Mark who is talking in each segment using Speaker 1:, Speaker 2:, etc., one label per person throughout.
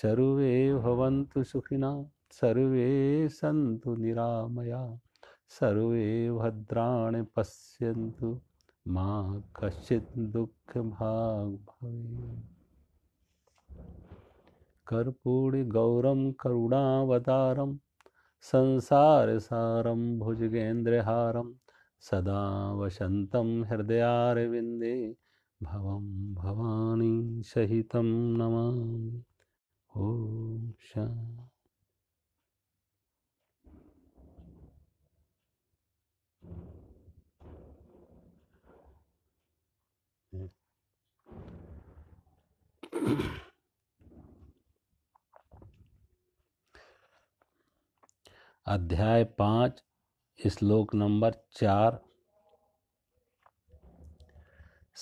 Speaker 1: सर्वे भवन्तु सुखिना सर्वे सन्तु निरामया सर्वे भद्राणि पश्यन्तु मा कश्चित् दुःखभाग् भवेत् कर्पूरिगौरं करुणावतारं संसारसारं भुजगेन्द्रहारं सदा वसन्तं हृदयारविन्दे भवं भवानी सहितं नमामि ओम अध्याय पांच श्लोक नंबर चार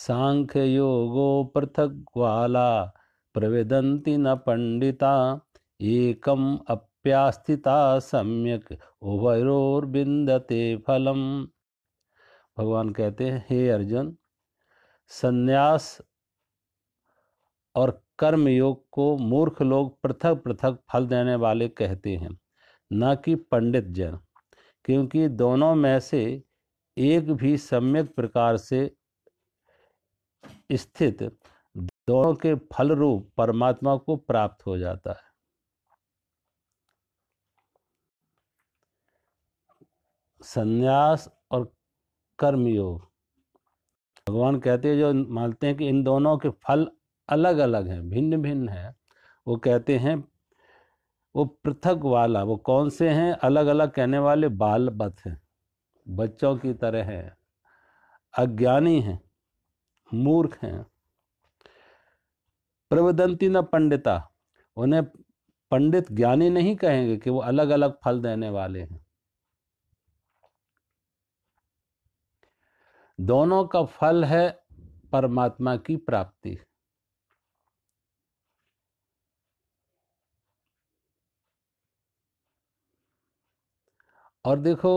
Speaker 1: सांख्य योगो पृथक वाला प्रविदन्ति न पंडिता एकम अप्यास्थिता सम्यक उभयोर्बिंदते फलम भगवान कहते हैं हे अर्जुन संन्यास और कर्म योग को मूर्ख लोग पृथक पृथक फल देने वाले कहते हैं न कि पंडित जन क्योंकि दोनों में से एक भी सम्यक प्रकार से स्थित दोनों के फल रूप परमात्मा को प्राप्त हो जाता है संन्यास और कर्मयोग भगवान कहते हैं जो मानते हैं कि इन दोनों के फल अलग अलग हैं भिन्न भिन्न है वो कहते हैं वो पृथक वाला वो कौन से हैं अलग अलग कहने वाले बाल बत हैं बच्चों की तरह हैं अज्ञानी हैं मूर्ख हैं प्रवदंती न पंडिता उन्हें पंडित ज्ञानी नहीं कहेंगे कि वो अलग अलग फल देने वाले हैं दोनों का फल है परमात्मा की प्राप्ति और देखो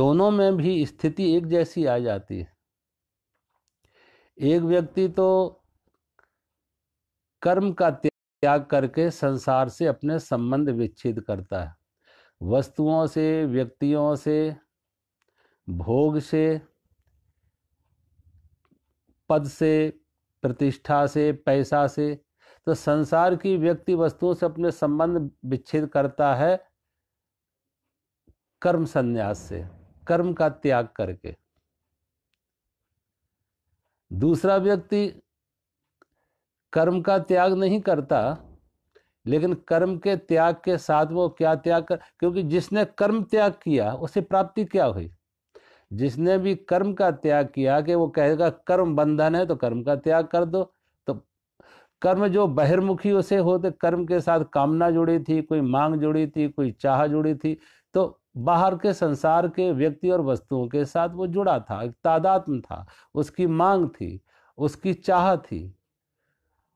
Speaker 1: दोनों में भी स्थिति एक जैसी आ जाती है एक व्यक्ति तो कर्म का त्याग करके संसार से अपने संबंध विच्छेद करता है वस्तुओं से व्यक्तियों से भोग से पद से प्रतिष्ठा से पैसा से तो संसार की व्यक्ति वस्तुओं से अपने संबंध विच्छेद करता है कर्म संन्यास से कर्म का त्याग करके दूसरा व्यक्ति कर्म का त्याग नहीं करता लेकिन कर्म के त्याग के साथ वो क्या त्याग कर क्योंकि जिसने कर्म त्याग किया उसे प्राप्ति क्या हुई जिसने भी कर्म का त्याग किया कि वो कहेगा कर्म बंधन है तो कर्म का त्याग कर दो तो कर्म जो बहिर्मुखी उसे होते कर्म के साथ कामना जुड़ी थी कोई मांग जुड़ी थी कोई चाह जुड़ी थी तो बाहर के संसार के व्यक्ति और वस्तुओं के साथ वो जुड़ा था एक तादात्म था उसकी मांग थी उसकी चाह थी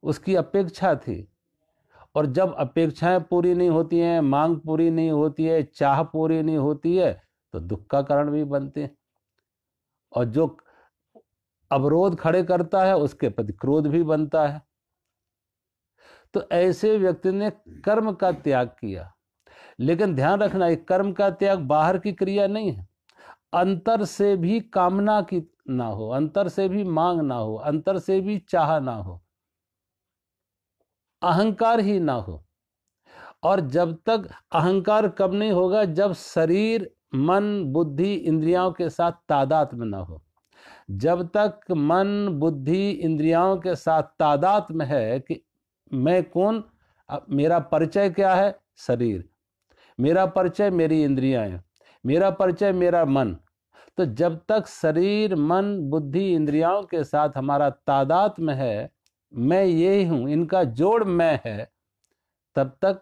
Speaker 1: उसकी अपेक्षा थी और जब अपेक्षाएं पूरी नहीं होती हैं मांग पूरी नहीं होती है चाह पूरी नहीं होती है तो दुख का कारण भी बनते हैं और जो अवरोध खड़े करता है उसके प्रति क्रोध भी बनता है तो ऐसे व्यक्ति ने कर्म का त्याग किया लेकिन ध्यान रखना है कर्म का त्याग बाहर की क्रिया नहीं है अंतर से भी कामना की ना हो अंतर से भी मांग ना हो अंतर से भी चाह ना हो अहंकार ही ना हो और जब तक अहंकार कब नहीं होगा जब शरीर मन बुद्धि इंद्रियाओं के साथ तादात में ना हो जब तक मन बुद्धि इंद्रियाओं के साथ तादात में है कि मैं कौन अब मेरा परिचय क्या है शरीर मेरा परिचय मेरी इंद्रियां हैं मेरा परिचय मेरा मन तो जब तक शरीर मन बुद्धि इंद्रियाओं के साथ हमारा तादात में है मैं ये हूँ इनका जोड़ मैं है तब तक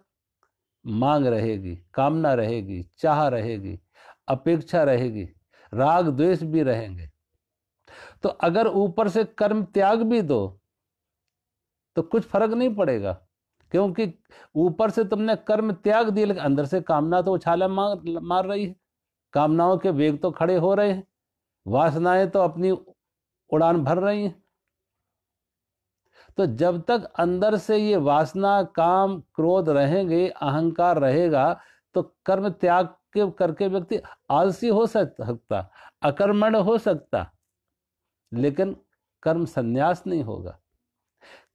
Speaker 1: मांग रहेगी कामना रहेगी चाह रहेगी अपेक्षा रहेगी राग द्वेष भी रहेंगे तो अगर ऊपर से कर्म त्याग भी दो तो कुछ फर्क नहीं पड़ेगा क्योंकि ऊपर से तुमने कर्म त्याग दिए लेकिन अंदर से कामना तो उछाले मार मार रही है कामनाओं के वेग तो खड़े हो रहे हैं वासनाएं तो अपनी उड़ान भर रही हैं तो जब तक अंदर से ये वासना काम क्रोध रहेंगे अहंकार रहेगा तो कर्म त्याग के करके व्यक्ति आलसी हो सकता अकर्मण हो सकता लेकिन कर्म संन्यास नहीं होगा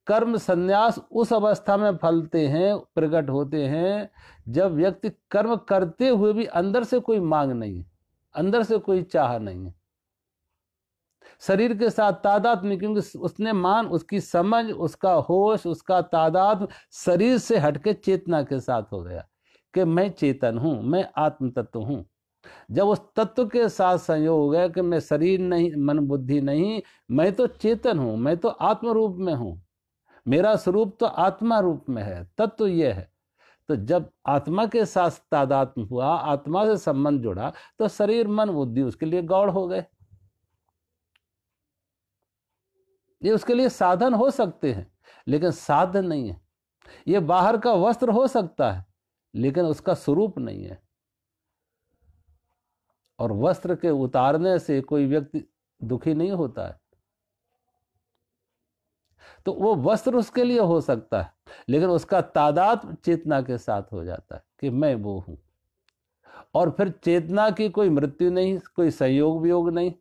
Speaker 1: कर्म संन्यास उस अवस्था में फलते हैं प्रकट होते हैं जब व्यक्ति कर्म करते हुए भी अंदर से कोई मांग नहीं है अंदर से कोई चाह नहीं है शरीर के साथ तादाद में क्योंकि उसने मान उसकी समझ उसका होश उसका तादाद शरीर से हटके चेतना के साथ हो गया कि मैं चेतन हूँ मैं आत्म तत्व हूँ जब उस तत्व के साथ संयोग हो गया कि मैं शरीर नहीं मन बुद्धि नहीं मैं तो चेतन हूँ मैं तो आत्म रूप में हूँ मेरा स्वरूप तो आत्मा रूप में है तत्व यह है तो जब आत्मा के साथ तादात्म हुआ आत्मा से संबंध जुड़ा तो शरीर मन बुद्धि उसके लिए गौड़ हो गए ये उसके लिए साधन हो सकते हैं लेकिन साधन नहीं है ये बाहर का वस्त्र हो सकता है लेकिन उसका स्वरूप नहीं है और वस्त्र के उतारने से कोई व्यक्ति दुखी नहीं होता है तो वो वस्त्र उसके लिए हो सकता है लेकिन उसका तादाद चेतना के साथ हो जाता है कि मैं वो हूं और फिर चेतना की कोई मृत्यु नहीं कोई संयोग वियोग नहीं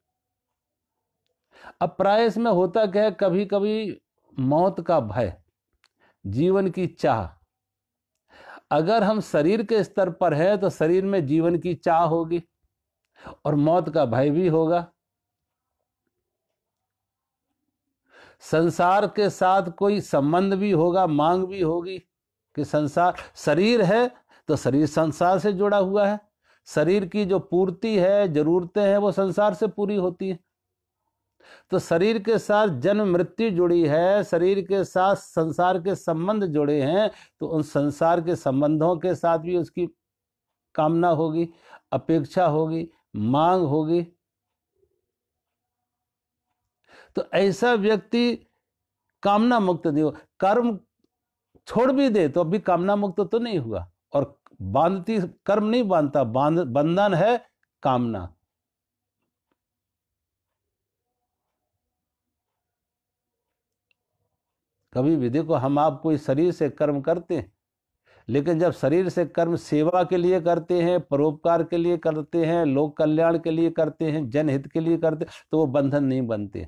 Speaker 1: अब प्राय इसमें होता क्या है कभी कभी मौत का भय जीवन की चाह अगर हम शरीर के स्तर पर है तो शरीर में जीवन की चाह होगी और मौत का भय भी होगा संसार के साथ कोई संबंध भी होगा मांग भी होगी कि संसार शरीर है तो शरीर संसार से जुड़ा हुआ है शरीर की जो पूर्ति है जरूरतें हैं वो संसार से पूरी होती है तो शरीर के साथ जन्म मृत्यु जुड़ी है शरीर के साथ संसार के संबंध जुड़े हैं तो उन संसार के संबंधों के साथ भी उसकी कामना होगी अपेक्षा होगी मांग होगी तो ऐसा व्यक्ति कामना मुक्त नहीं हो कर्म छोड़ भी दे तो अभी कामना मुक्त तो नहीं हुआ और बांधती कर्म नहीं बांधता बांध बंधन है कामना कभी भी देखो हम आप कोई शरीर से कर्म करते हैं लेकिन जब शरीर से कर्म सेवा के लिए करते हैं परोपकार के लिए करते हैं लोक कल्याण के लिए करते हैं जनहित के लिए करते तो वो बंधन नहीं बनते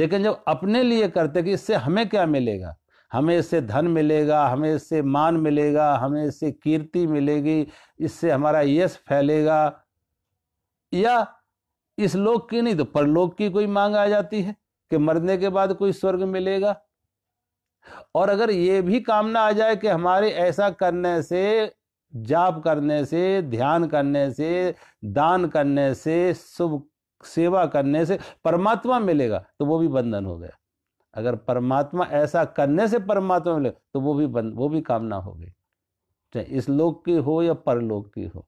Speaker 1: लेकिन जब अपने लिए करते कि इससे हमें क्या मिलेगा हमें इससे धन मिलेगा हमें इससे मान मिलेगा हमें इससे कीर्ति मिलेगी इससे हमारा यश फैलेगा या इस लोक की नहीं तो परलोक की कोई मांग आ जाती है कि मरने के बाद कोई स्वर्ग मिलेगा और अगर ये भी कामना आ जाए कि हमारे ऐसा करने से जाप करने से ध्यान करने से दान करने से शुभ सेवा करने से परमात्मा मिलेगा तो वो भी बंधन हो गया अगर परमात्मा ऐसा करने से परमात्मा मिले तो वो भी बंद वो भी कामना हो गई चाहे इस लोक की हो या परलोक की हो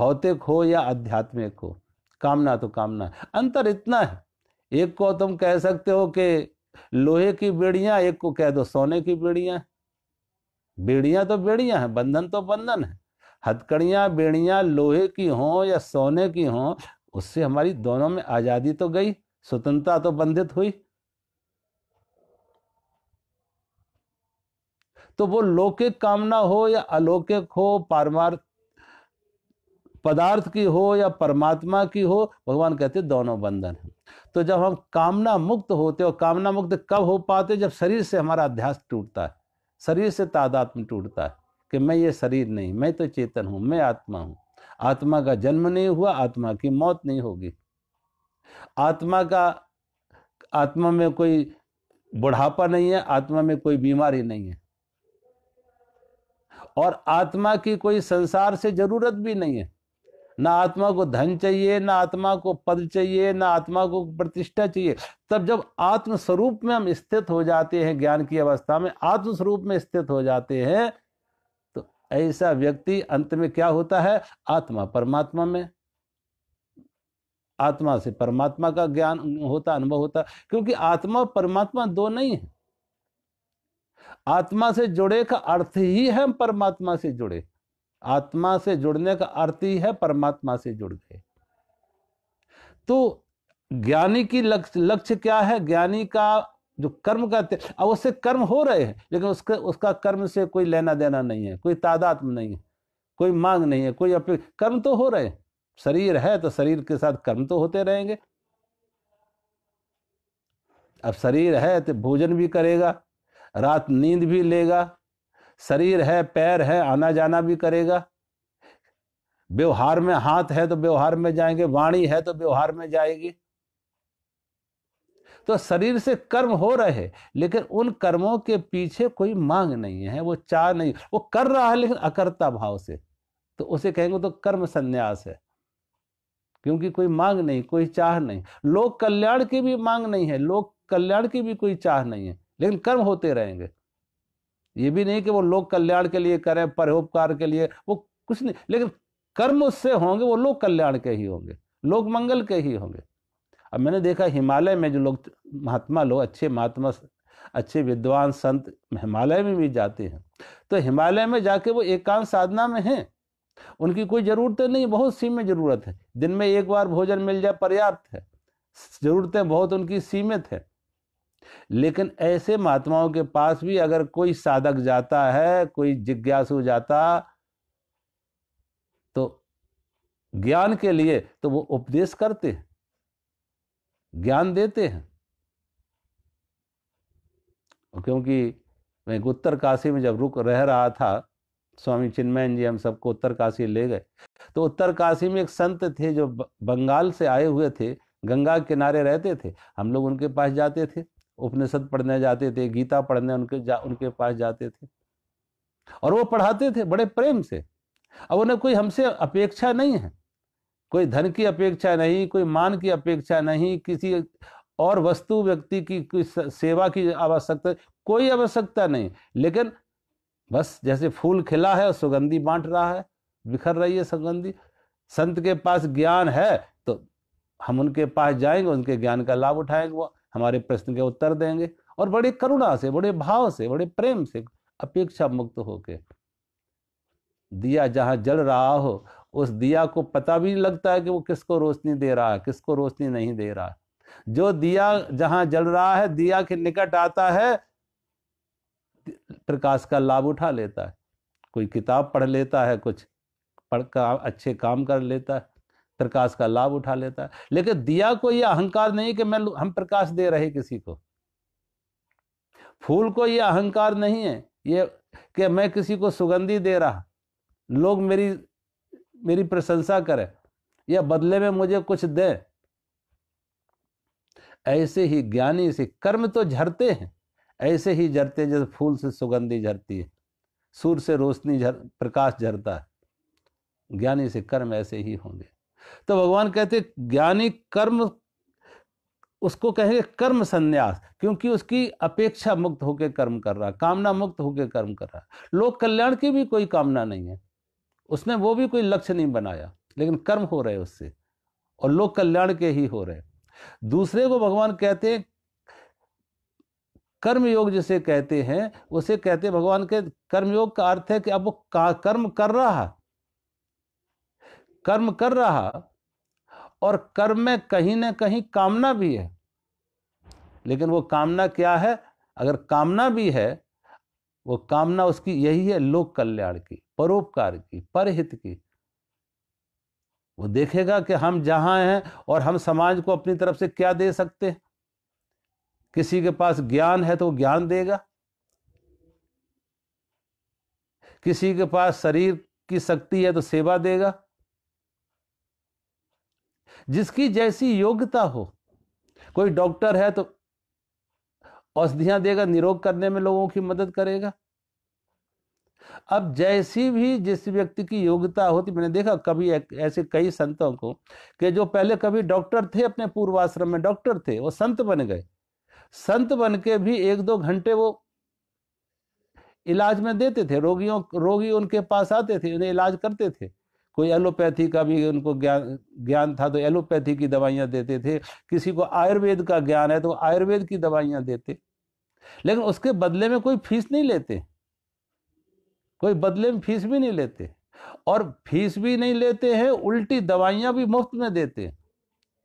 Speaker 1: भौतिक हो या आध्यात्मिक हो कामना तो कामना है अंतर इतना है एक को तुम कह सकते हो कि लोहे की बेड़ियां एक को कह दो सोने की बेड़ियां बेड़ियां तो बेड़ियां हैं बंधन तो बंधन है हथकड़ियां बेड़ियां लोहे की हों या सोने की हों उससे हमारी दोनों में आजादी तो गई स्वतंत्रता तो बंधित हुई तो वो लौकिक कामना हो या अलौकिक हो पारमार्थ पदार्थ की हो या परमात्मा की हो भगवान कहते दोनों बंधन है तो जब हम कामना मुक्त होते और कामना मुक्त कब हो पाते जब शरीर से हमारा अध्यास टूटता है शरीर से तादात्म टूटता है कि मैं ये शरीर नहीं मैं तो चेतन हूँ मैं आत्मा हूँ आत्मा का जन्म नहीं हुआ आत्मा की मौत नहीं होगी आत्मा का आत्मा में कोई बुढ़ापा नहीं है आत्मा में कोई बीमारी नहीं है और आत्मा की कोई संसार से जरूरत भी नहीं है ना आत्मा को धन चाहिए ना आत्मा को पद चाहिए ना आत्मा को प्रतिष्ठा चाहिए तब जब आत्मस्वरूप में हम स्थित हो जाते हैं ज्ञान की अवस्था में आत्मस्वरूप में स्थित हो जाते हैं तो ऐसा व्यक्ति अंत में क्या होता है आत्मा परमात्मा में आत्मा से परमात्मा का ज्ञान होता अनुभव होता क्योंकि आत्मा परमात्मा दो नहीं है आत्मा से जुड़े का अर्थ ही है परमात्मा से जुड़े आत्मा से जुड़ने का अर्थ ही है परमात्मा से जुड़ गए तो ज्ञानी की लक्ष्य लक्ष्य क्या है ज्ञानी का जो कर्म करते अब उससे कर्म हो रहे हैं लेकिन उसके उसका कर्म से कोई लेना देना नहीं है कोई तादात नहीं है कोई मांग नहीं है कोई अपने कर्म तो हो रहे हैं शरीर है तो शरीर के साथ कर्म तो होते रहेंगे अब शरीर है तो भोजन भी करेगा रात नींद भी लेगा शरीर है पैर है आना जाना भी करेगा व्यवहार में हाथ है तो व्यवहार में जाएंगे वाणी है तो व्यवहार में जाएगी तो शरीर से कर्म हो रहे लेकिन उन कर्मों के पीछे कोई मांग नहीं है वो चाह नहीं वो कर रहा है लेकिन अकर्ता भाव से तो उसे कहेंगे तो कर्म संन्यास है क्योंकि कोई मांग नहीं कोई चाह नहीं लोक कल्याण की भी मांग नहीं है लोक कल्याण की भी कोई चाह नहीं है लेकिन कर्म होते रहेंगे ये भी नहीं कि वो लोक कल्याण के लिए करें परोपकार के लिए वो कुछ नहीं लेकिन कर्म उससे होंगे वो लोक कल्याण के ही होंगे लोक मंगल के ही होंगे अब मैंने देखा हिमालय में जो लोग महात्मा लोग अच्छे महात्मा अच्छे विद्वान संत हिमालय में भी जाते हैं तो हिमालय में जाके वो एकांत साधना में हैं उनकी कोई ज़रूरतें नहीं बहुत सीमित ज़रूरत है दिन में एक बार भोजन मिल जाए पर्याप्त है ज़रूरतें बहुत उनकी सीमित है लेकिन ऐसे महात्माओं के पास भी अगर कोई साधक जाता है कोई जिज्ञासु जाता तो ज्ञान के लिए तो वो उपदेश करते हैं ज्ञान देते हैं क्योंकि मैं उत्तर काशी में जब रुक रह रहा था स्वामी चिन्मयन जी हम सबको उत्तर काशी ले गए तो उत्तर काशी में एक संत थे जो बंगाल से आए हुए थे गंगा किनारे रहते थे हम लोग उनके पास जाते थे उपनिषद पढ़ने जाते थे गीता पढ़ने उनके जा, उनके पास जाते थे और वो पढ़ाते थे बड़े प्रेम से अब उन्हें कोई हमसे अपेक्षा नहीं है कोई धन की अपेक्षा नहीं कोई मान की अपेक्षा नहीं किसी और वस्तु व्यक्ति की कोई सेवा की आवश्यकता कोई आवश्यकता नहीं लेकिन बस जैसे फूल खिला है और सुगंधी बांट रहा है बिखर रही है सुगंधी संत के पास ज्ञान है तो हम उनके पास जाएंगे उनके ज्ञान का लाभ उठाएंगे वो हमारे प्रश्न के उत्तर देंगे और बड़ी करुणा से बड़े भाव से बड़े प्रेम से अपेक्षा मुक्त होके दिया जहाँ जल रहा हो उस दिया को पता भी लगता है कि वो किसको रोशनी दे रहा है किसको रोशनी नहीं दे रहा जो दिया जहाँ जल रहा है दिया के निकट आता है प्रकाश का लाभ उठा लेता है कोई किताब पढ़ लेता है कुछ पढ़ का अच्छे काम कर लेता है प्रकाश का लाभ उठा लेता है लेकिन दिया को यह अहंकार नहीं कि मैं हम प्रकाश दे रहे किसी को फूल को यह अहंकार नहीं है ये कि मैं किसी को सुगंधी दे रहा लोग मेरी मेरी प्रशंसा करें या बदले में मुझे कुछ दें ऐसे ही ज्ञानी से कर्म तो झरते हैं ऐसे ही झरते हैं जैसे फूल से सुगंधी झरती है सूर्य से रोशनी झर प्रकाश झरता है ज्ञानी से कर्म ऐसे ही होंगे तो भगवान कहते ज्ञानी कर्म उसको कहेंगे कर्म संन्यास क्योंकि उसकी अपेक्षा मुक्त होकर कर्म कर रहा कामना मुक्त होकर कर्म कर रहा लोक कल्याण की भी कोई कामना नहीं है उसने वो भी कोई लक्ष्य नहीं बनाया लेकिन कर्म हो रहे उससे और लोक कल्याण के ही हो रहे दूसरे को भगवान कहते कर्मयोग जिसे कहते हैं उसे कहते भगवान के कर्मयोग का अर्थ है कि अब वो कर्म कर रहा कर्म कर रहा और कर्म में कहीं ना कहीं कामना भी है लेकिन वो कामना क्या है अगर कामना भी है वो कामना उसकी यही है लोक कल्याण की परोपकार की परहित की वो देखेगा कि हम जहां हैं और हम समाज को अपनी तरफ से क्या दे सकते हैं किसी के पास ज्ञान है तो ज्ञान देगा किसी के पास शरीर की शक्ति है तो सेवा देगा जिसकी जैसी योग्यता हो कोई डॉक्टर है तो औषधियां देगा निरोग करने में लोगों की मदद करेगा अब जैसी भी जिस व्यक्ति की योग्यता होती मैंने देखा कभी ऐसे कई संतों को कि जो पहले कभी डॉक्टर थे अपने पूर्वाश्रम में डॉक्टर थे वो संत बन गए संत बन के भी एक दो घंटे वो इलाज में देते थे रोगियों रोगी उनके पास आते थे उन्हें इलाज करते थे कोई एलोपैथी का भी उनको ज्ञान ज्ञान था तो एलोपैथी की दवाइयाँ देते थे किसी को आयुर्वेद का ज्ञान है तो आयुर्वेद की दवाइयाँ देते लेकिन उसके बदले में कोई फीस नहीं लेते कोई बदले में फीस भी नहीं लेते और फीस भी नहीं लेते हैं उल्टी दवाइयाँ भी मुफ्त में देते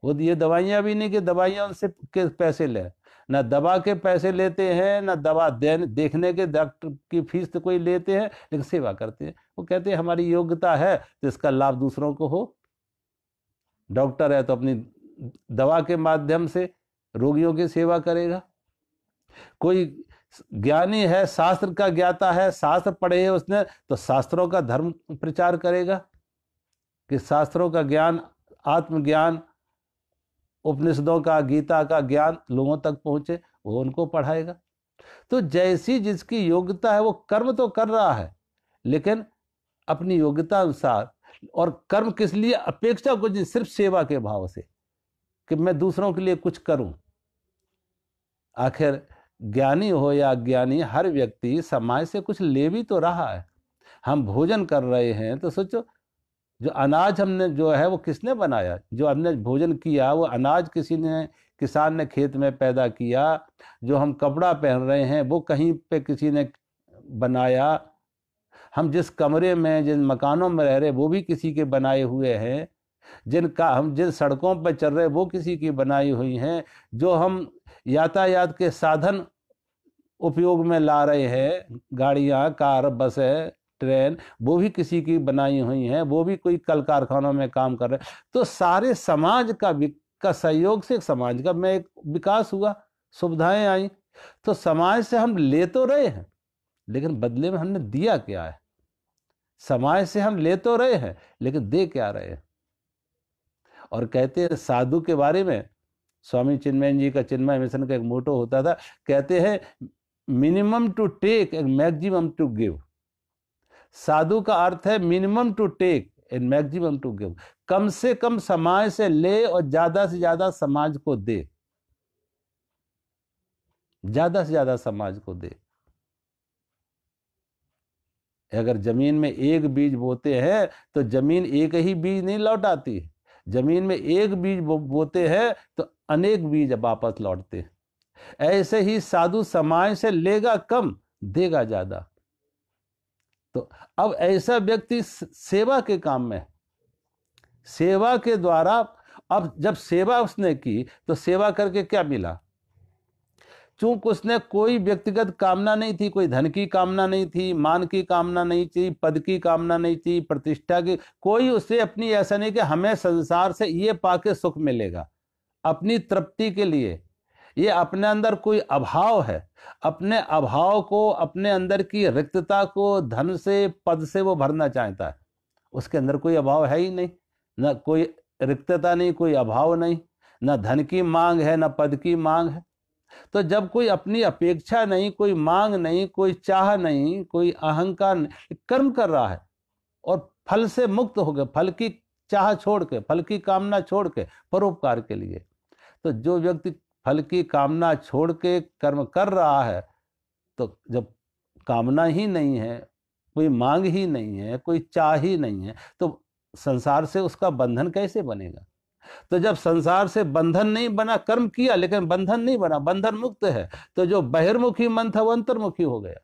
Speaker 1: वो ये दवाइयाँ भी नहीं कि दवाइयाँ उनसे के पैसे लें ना दवा के पैसे लेते हैं ना दवा देने देखने के डॉक्टर की फीस तो कोई लेते हैं लेकिन सेवा करते हैं वो कहते हैं हमारी योग्यता है तो इसका लाभ दूसरों को हो डॉक्टर है तो अपनी दवा के माध्यम से रोगियों की सेवा करेगा कोई ज्ञानी है शास्त्र का ज्ञाता है शास्त्र पढ़े है उसने तो शास्त्रों का धर्म प्रचार करेगा कि शास्त्रों का ज्ञान आत्मज्ञान उपनिषदों का गीता का ज्ञान लोगों तक पहुंचे वो उनको पढ़ाएगा तो जैसी जिसकी योग्यता है वो कर्म तो कर रहा है लेकिन अपनी योग्यता अनुसार और कर्म किस लिए अपेक्षा कुछ सिर्फ सेवा के भाव से कि मैं दूसरों के लिए कुछ करूं आखिर ज्ञानी हो या अज्ञानी हर व्यक्ति समाज से कुछ ले भी तो रहा है हम भोजन कर रहे हैं तो सोचो जो अनाज हमने जो है वो किसने बनाया जो हमने भोजन किया वो अनाज किसी ने किसान ने खेत में पैदा किया जो हम कपड़ा पहन रहे हैं वो कहीं पे किसी ने बनाया हम जिस कमरे में जिन मकानों में रह रहे वो भी किसी के बनाए हुए हैं जिनका हम जिन सड़कों पर चल रहे वो किसी की बनाई हुई हैं जो हम यातायात के साधन उपयोग में ला रहे हैं गाड़ियाँ कार बसें ट्रेन वो भी किसी की बनाई हुई हैं वो भी कोई कल कारखानों में काम कर रहे तो सारे समाज का का सहयोग से समाज का में एक विकास हुआ सुविधाएं आई तो समाज से हम ले तो रहे हैं लेकिन बदले में हमने दिया क्या है समाज से हम ले तो रहे हैं लेकिन दे क्या रहे हैं और कहते हैं साधु के बारे में स्वामी चिन्मयन जी का चिन्मय मिशन का एक मोटो होता था कहते हैं minimum to take and maximum to give साधु का अर्थ है minimum to take and maximum to give कम से कम समाज से ले और ज्यादा से ज्यादा समाज को दे ज्यादा से ज्यादा समाज को दे अगर ज़मीन में एक बीज बोते हैं तो ज़मीन एक ही बीज नहीं लौट आती ज़मीन में एक बीज बोते हैं तो अनेक बीज वापस लौटते ऐसे ही साधु समाज से लेगा कम देगा ज़्यादा तो अब ऐसा व्यक्ति सेवा के काम में सेवा के द्वारा अब जब सेवा उसने की तो सेवा करके क्या मिला चूंकि उसने कोई व्यक्तिगत कामना नहीं थी कोई धन की कामना नहीं थी मान की कामना नहीं थी पद की कामना नहीं थी प्रतिष्ठा की कोई उसे अपनी ऐसा नहीं कि हमें संसार से ये पाके सुख मिलेगा अपनी तृप्ति के लिए ये अपने अंदर कोई अभाव है अपने अभाव को अपने अंदर की रिक्तता को धन से पद से वो भरना चाहता है उसके अंदर कोई अभाव है ही नहीं ना कोई रिक्तता नहीं कोई अभाव नहीं ना धन की मांग है ना पद की मांग है तो जब कोई अपनी अपेक्षा नहीं कोई मांग नहीं कोई चाह नहीं कोई अहंकार कर्म कर रहा है और फल से मुक्त हो गए फल की चाह छोड़ के फल की कामना छोड़ के परोपकार के लिए तो जो व्यक्ति फल की कामना छोड़ के कर्म कर रहा है तो जब कामना ही नहीं है कोई मांग ही नहीं है कोई चाह ही नहीं है तो संसार से उसका बंधन कैसे बनेगा तो जब संसार से बंधन नहीं बना कर्म किया लेकिन बंधन नहीं बना बंधन मुक्त है तो जो बहिर्मुखी मन था वो अंतर्मुखी हो गया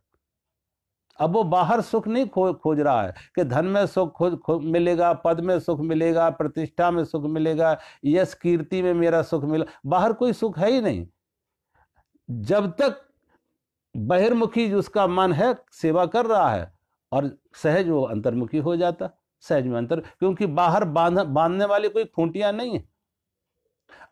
Speaker 1: अब वो बाहर सुख नहीं खो खोज रहा है कि धन में सुख खो, खो मिलेगा पद में सुख मिलेगा प्रतिष्ठा में सुख मिलेगा यश कीर्ति में मेरा सुख मिला बाहर कोई सुख है ही नहीं जब तक बहिर्मुखी उसका मन है सेवा कर रहा है और सहज वो अंतर्मुखी हो जाता सहज में अंतर क्योंकि बाहर बांध बांधने वाली कोई खूंटियां नहीं है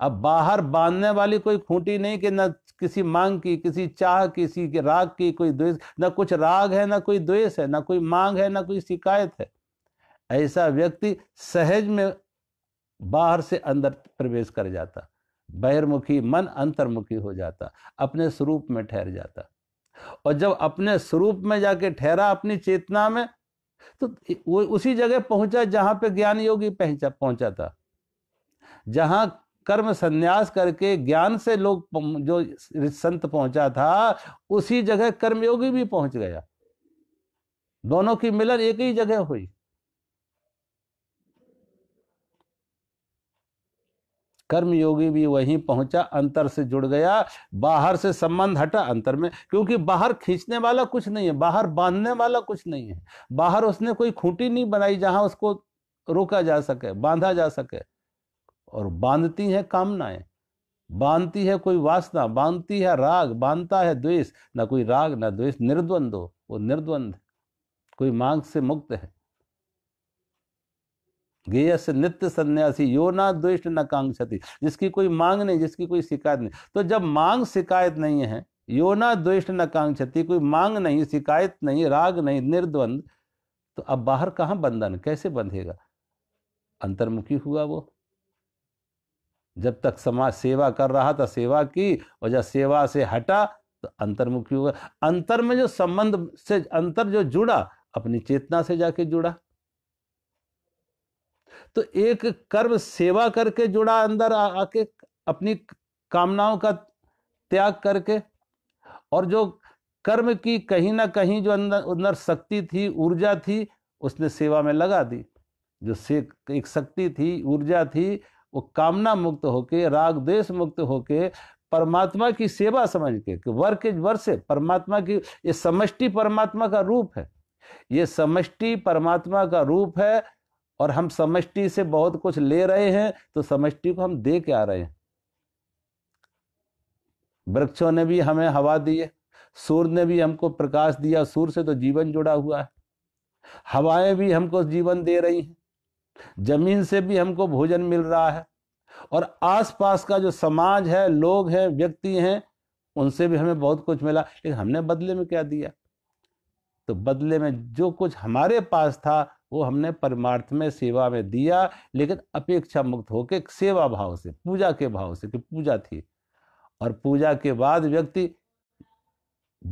Speaker 1: अब बाहर बांधने वाली कोई खूंटी नहीं कि ना किसी मांग की किसी चाह किसी के राग की कोई द्वेष ना कुछ राग है ना कोई द्वेष है ना कोई मांग है ना कोई शिकायत है ऐसा व्यक्ति सहज में बाहर से अंदर प्रवेश कर जाता बहिर्मुखी मन अंतर्मुखी हो जाता अपने स्वरूप में ठहर जाता और जब अपने स्वरूप में जाके ठहरा अपनी चेतना में तो वो उसी जगह पहुंचा जहां पे ज्ञान योगी पहुंचा पहुंचा था जहां कर्म संन्यास करके ज्ञान से लोग जो संत पहुंचा था उसी जगह कर्मयोगी भी पहुंच गया दोनों की मिलन एक ही जगह हुई कर्मयोगी भी वहीं पहुंचा अंतर से जुड़ गया बाहर से संबंध हटा अंतर में क्योंकि बाहर खींचने वाला कुछ नहीं है बाहर बांधने वाला कुछ नहीं है बाहर उसने कोई खूंटी नहीं बनाई जहां उसको रोका जा सके बांधा जा सके और बांधती है कामनाएं बांधती है कोई वासना बांधती है राग बांधता है द्वेष ना कोई राग ना द्वेष निर्द्वंद वो निर्द्वंद कोई मांग से मुक्त है गेयस नित्य सन्यासी यो ना दुष्ट न कांक्षति जिसकी कोई मांग नहीं जिसकी कोई शिकायत नहीं तो जब मांग शिकायत नहीं है यो ना दुष्ट न कांक्षति कोई मांग नहीं शिकायत नहीं राग नहीं निर्द्वंद तो अब बाहर कहाँ बंधन कैसे बंधेगा अंतर्मुखी हुआ वो जब तक समाज सेवा कर रहा था सेवा की और जब सेवा से हटा तो अंतर्मुखी हुआ अंतर में जो संबंध से अंतर जो जुड़ा अपनी चेतना से जाके जुड़ा तो एक कर्म सेवा करके जुड़ा अंदर आ, आके अपनी कामनाओं का त्याग करके और जो कर्म की कहीं ना कहीं जो अंदर अंदर शक्ति थी ऊर्जा थी उसने सेवा में लगा दी जो से एक शक्ति थी ऊर्जा थी वो कामना मुक्त होके राग द्वेष मुक्त होके परमात्मा की सेवा समझ के कि वर्क इज वर से परमात्मा की ये समष्टि परमात्मा का रूप है ये समष्टि परमात्मा का रूप है और हम समष्टि से बहुत कुछ ले रहे हैं तो समष्टि को हम दे के आ रहे हैं वृक्षों ने भी हमें हवा दी है सूर्य ने भी हमको प्रकाश दिया सूर्य से तो जीवन जुड़ा हुआ है हवाएं भी हमको जीवन दे रही हैं जमीन से भी हमको भोजन मिल रहा है और आसपास का जो समाज है लोग हैं व्यक्ति हैं उनसे भी हमें बहुत कुछ मिला लेकिन हमने बदले में क्या दिया तो बदले में जो कुछ हमारे पास था वो हमने परमार्थ में सेवा में दिया लेकिन अपेक्षा मुक्त होकर सेवा भाव से पूजा के भाव से कि पूजा थी और पूजा के बाद व्यक्ति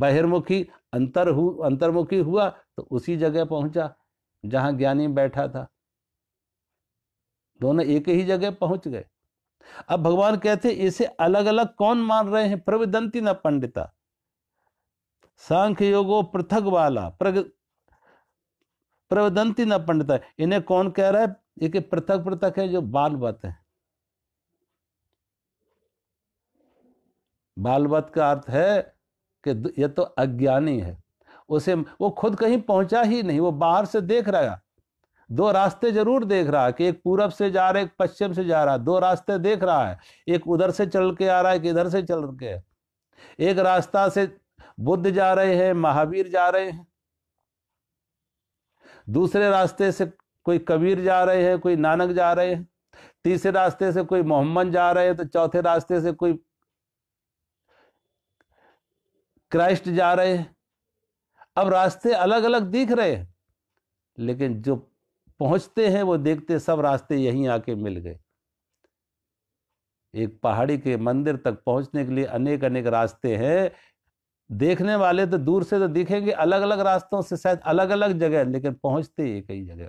Speaker 1: बहिर्मुखी अंतर हु अंतर्मुखी हुआ तो उसी जगह पहुंचा जहां ज्ञानी बैठा था दोनों एक ही जगह पहुंच गए अब भगवान कहते इसे अलग अलग कौन मान रहे हैं प्रविदंती न पंडिता सांख्य योगो पृथक वाला प्रग प्रवदंती न पंडिता इन्हें कौन कह रहा है ये पृथक पृथक है जो बाल बात है बाल बात का अर्थ है कि यह तो अज्ञानी है उसे वो खुद कहीं पहुंचा ही नहीं वो बाहर से देख रहा है दो रास्ते जरूर देख रहा है कि एक पूरब से जा रहा है एक पश्चिम से जा रहा है दो रास्ते देख रहा है एक उधर से चल के आ रहा है एक इधर से चल के एक रास्ता से बुद्ध जा रहे हैं महावीर जा रहे हैं दूसरे रास्ते से कोई कबीर जा रहे हैं कोई नानक जा रहे हैं तीसरे रास्ते से कोई मोहम्मद जा रहे हैं तो चौथे रास्ते से कोई क्राइस्ट जा रहे हैं अब रास्ते अलग अलग दिख रहे हैं लेकिन जो पहुंचते हैं वो देखते सब रास्ते यहीं आके मिल गए एक पहाड़ी के मंदिर तक पहुंचने के लिए अनेक अनेक रास्ते हैं देखने वाले तो दूर से तो दिखेंगे अलग अलग रास्तों से शायद अलग अलग जगह लेकिन पहुंचते एक ही जगह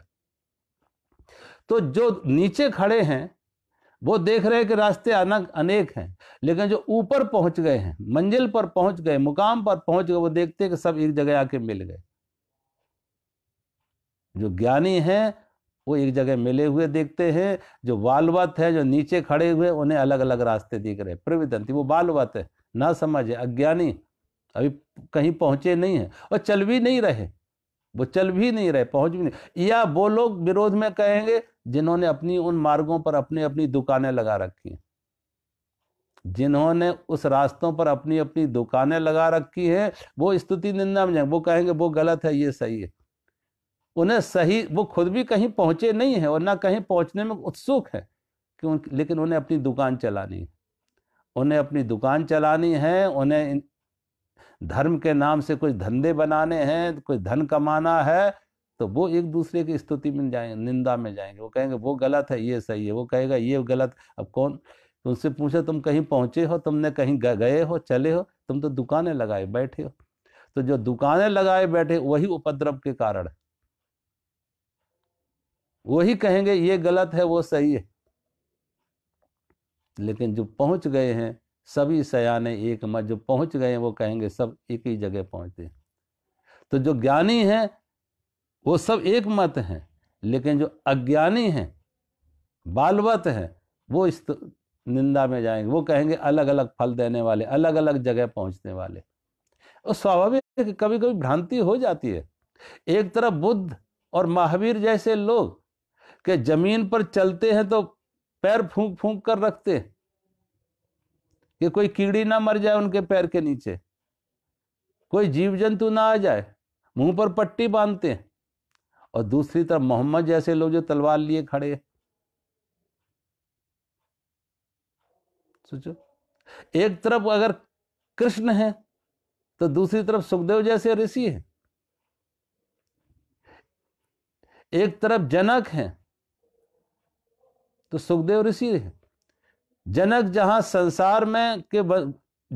Speaker 1: तो जो नीचे खड़े हैं वो देख रहे हैं कि रास्ते अनक अनेक हैं लेकिन जो ऊपर पहुंच गए हैं मंजिल पर पहुंच गए मुकाम पर पहुंच गए वो देखते हैं कि सब एक जगह आके मिल गए जो ज्ञानी हैं वो एक जगह मिले हुए देखते हैं जो बालवत है जो नीचे खड़े हुए उन्हें अलग अलग रास्ते दिख रहे प्रविदंती वो बालवत है ना समझे अज्ञानी अभी कहीं पहुंचे नहीं हैं और चल भी नहीं रहे वो चल भी नहीं रहे पहुंच भी नहीं या वो लोग विरोध में कहेंगे जिन्होंने अपनी उन मार्गों पर अपनी अपनी दुकानें लगा रखी हैं जिन्होंने उस रास्तों पर अपनी अपनी दुकानें लगा रखी हैं वो स्तुति निंदा में जाएंगे वो कहेंगे वो गलत है ये सही है उन्हें सही वो खुद भी कहीं पहुंचे नहीं है और ना कहीं पहुंचने में उत्सुक है क्यों लेकिन उन्हें अपनी दुकान चलानी है उन्हें अपनी दुकान चलानी है उन्हें धर्म के नाम से कुछ धंधे बनाने हैं कुछ धन कमाना है तो वो एक दूसरे की स्तुति में जाएंगे निंदा में जाएंगे वो कहेंगे वो गलत है ये सही है वो कहेगा ये गलत अब कौन तो उनसे पूछे तुम कहीं पहुंचे हो तुमने कहीं गए हो चले हो तुम तो दुकानें लगाए बैठे हो तो जो दुकानें लगाए बैठे वही उपद्रव के कारण है वही कहेंगे ये गलत है वो सही है लेकिन जो पहुंच गए हैं सभी सयाने एक मत जो पहुंच गए वो कहेंगे सब एक ही जगह पहुंचते तो जो ज्ञानी हैं वो सब एक मत हैं लेकिन जो अज्ञानी हैं बालवत हैं वो इस निंदा में जाएंगे वो कहेंगे अलग अलग फल देने वाले अलग अलग जगह पहुंचने वाले और स्वाभाविक कभी कभी भ्रांति हो जाती है एक तरफ बुद्ध और महावीर जैसे लोग के जमीन पर चलते हैं तो पैर फूंक फूंक कर रखते हैं कि कोई कीड़ी ना मर जाए उनके पैर के नीचे कोई जीव जंतु ना आ जाए मुंह पर पट्टी बांधते हैं और दूसरी तरफ मोहम्मद जैसे लोग जो तलवार लिए खड़े सोचो एक तरफ अगर कृष्ण है तो दूसरी तरफ सुखदेव जैसे ऋषि है एक तरफ जनक है तो सुखदेव ऋषि है जनक जहां संसार में के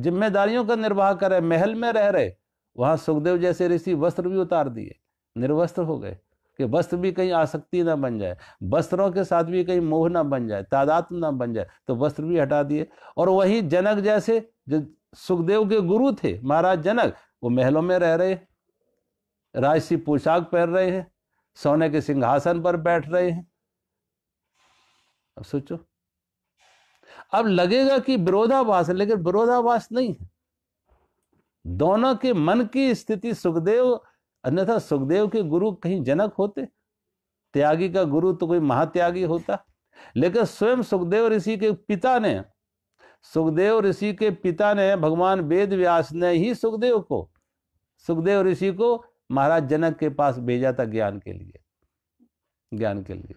Speaker 1: जिम्मेदारियों का निर्वाह करे महल में रह रहे वहां सुखदेव जैसे ऋषि वस्त्र भी उतार दिए निर्वस्त्र हो गए कि वस्त्र भी कहीं आसक्ति ना बन जाए वस्त्रों के साथ भी कहीं मोह ना बन जाए तादात्म ना बन जाए तो वस्त्र भी हटा दिए और वही जनक जैसे जो सुखदेव के गुरु थे महाराज जनक वो महलों में रह रहे राजसी पोशाक पहन रहे हैं सोने के सिंहासन पर बैठ रहे हैं अब सोचो अब लगेगा कि विरोधाभास है लेकिन विरोधाभास नहीं है दोनों के मन की स्थिति सुखदेव अन्यथा सुखदेव के गुरु कहीं जनक होते त्यागी का गुरु तो कोई महात्यागी होता लेकिन स्वयं सुखदेव ऋषि के पिता ने सुखदेव ऋषि के पिता ने भगवान वेद व्यास ने ही सुखदेव को सुखदेव ऋषि को महाराज जनक के पास भेजा था ज्ञान के लिए ज्ञान के लिए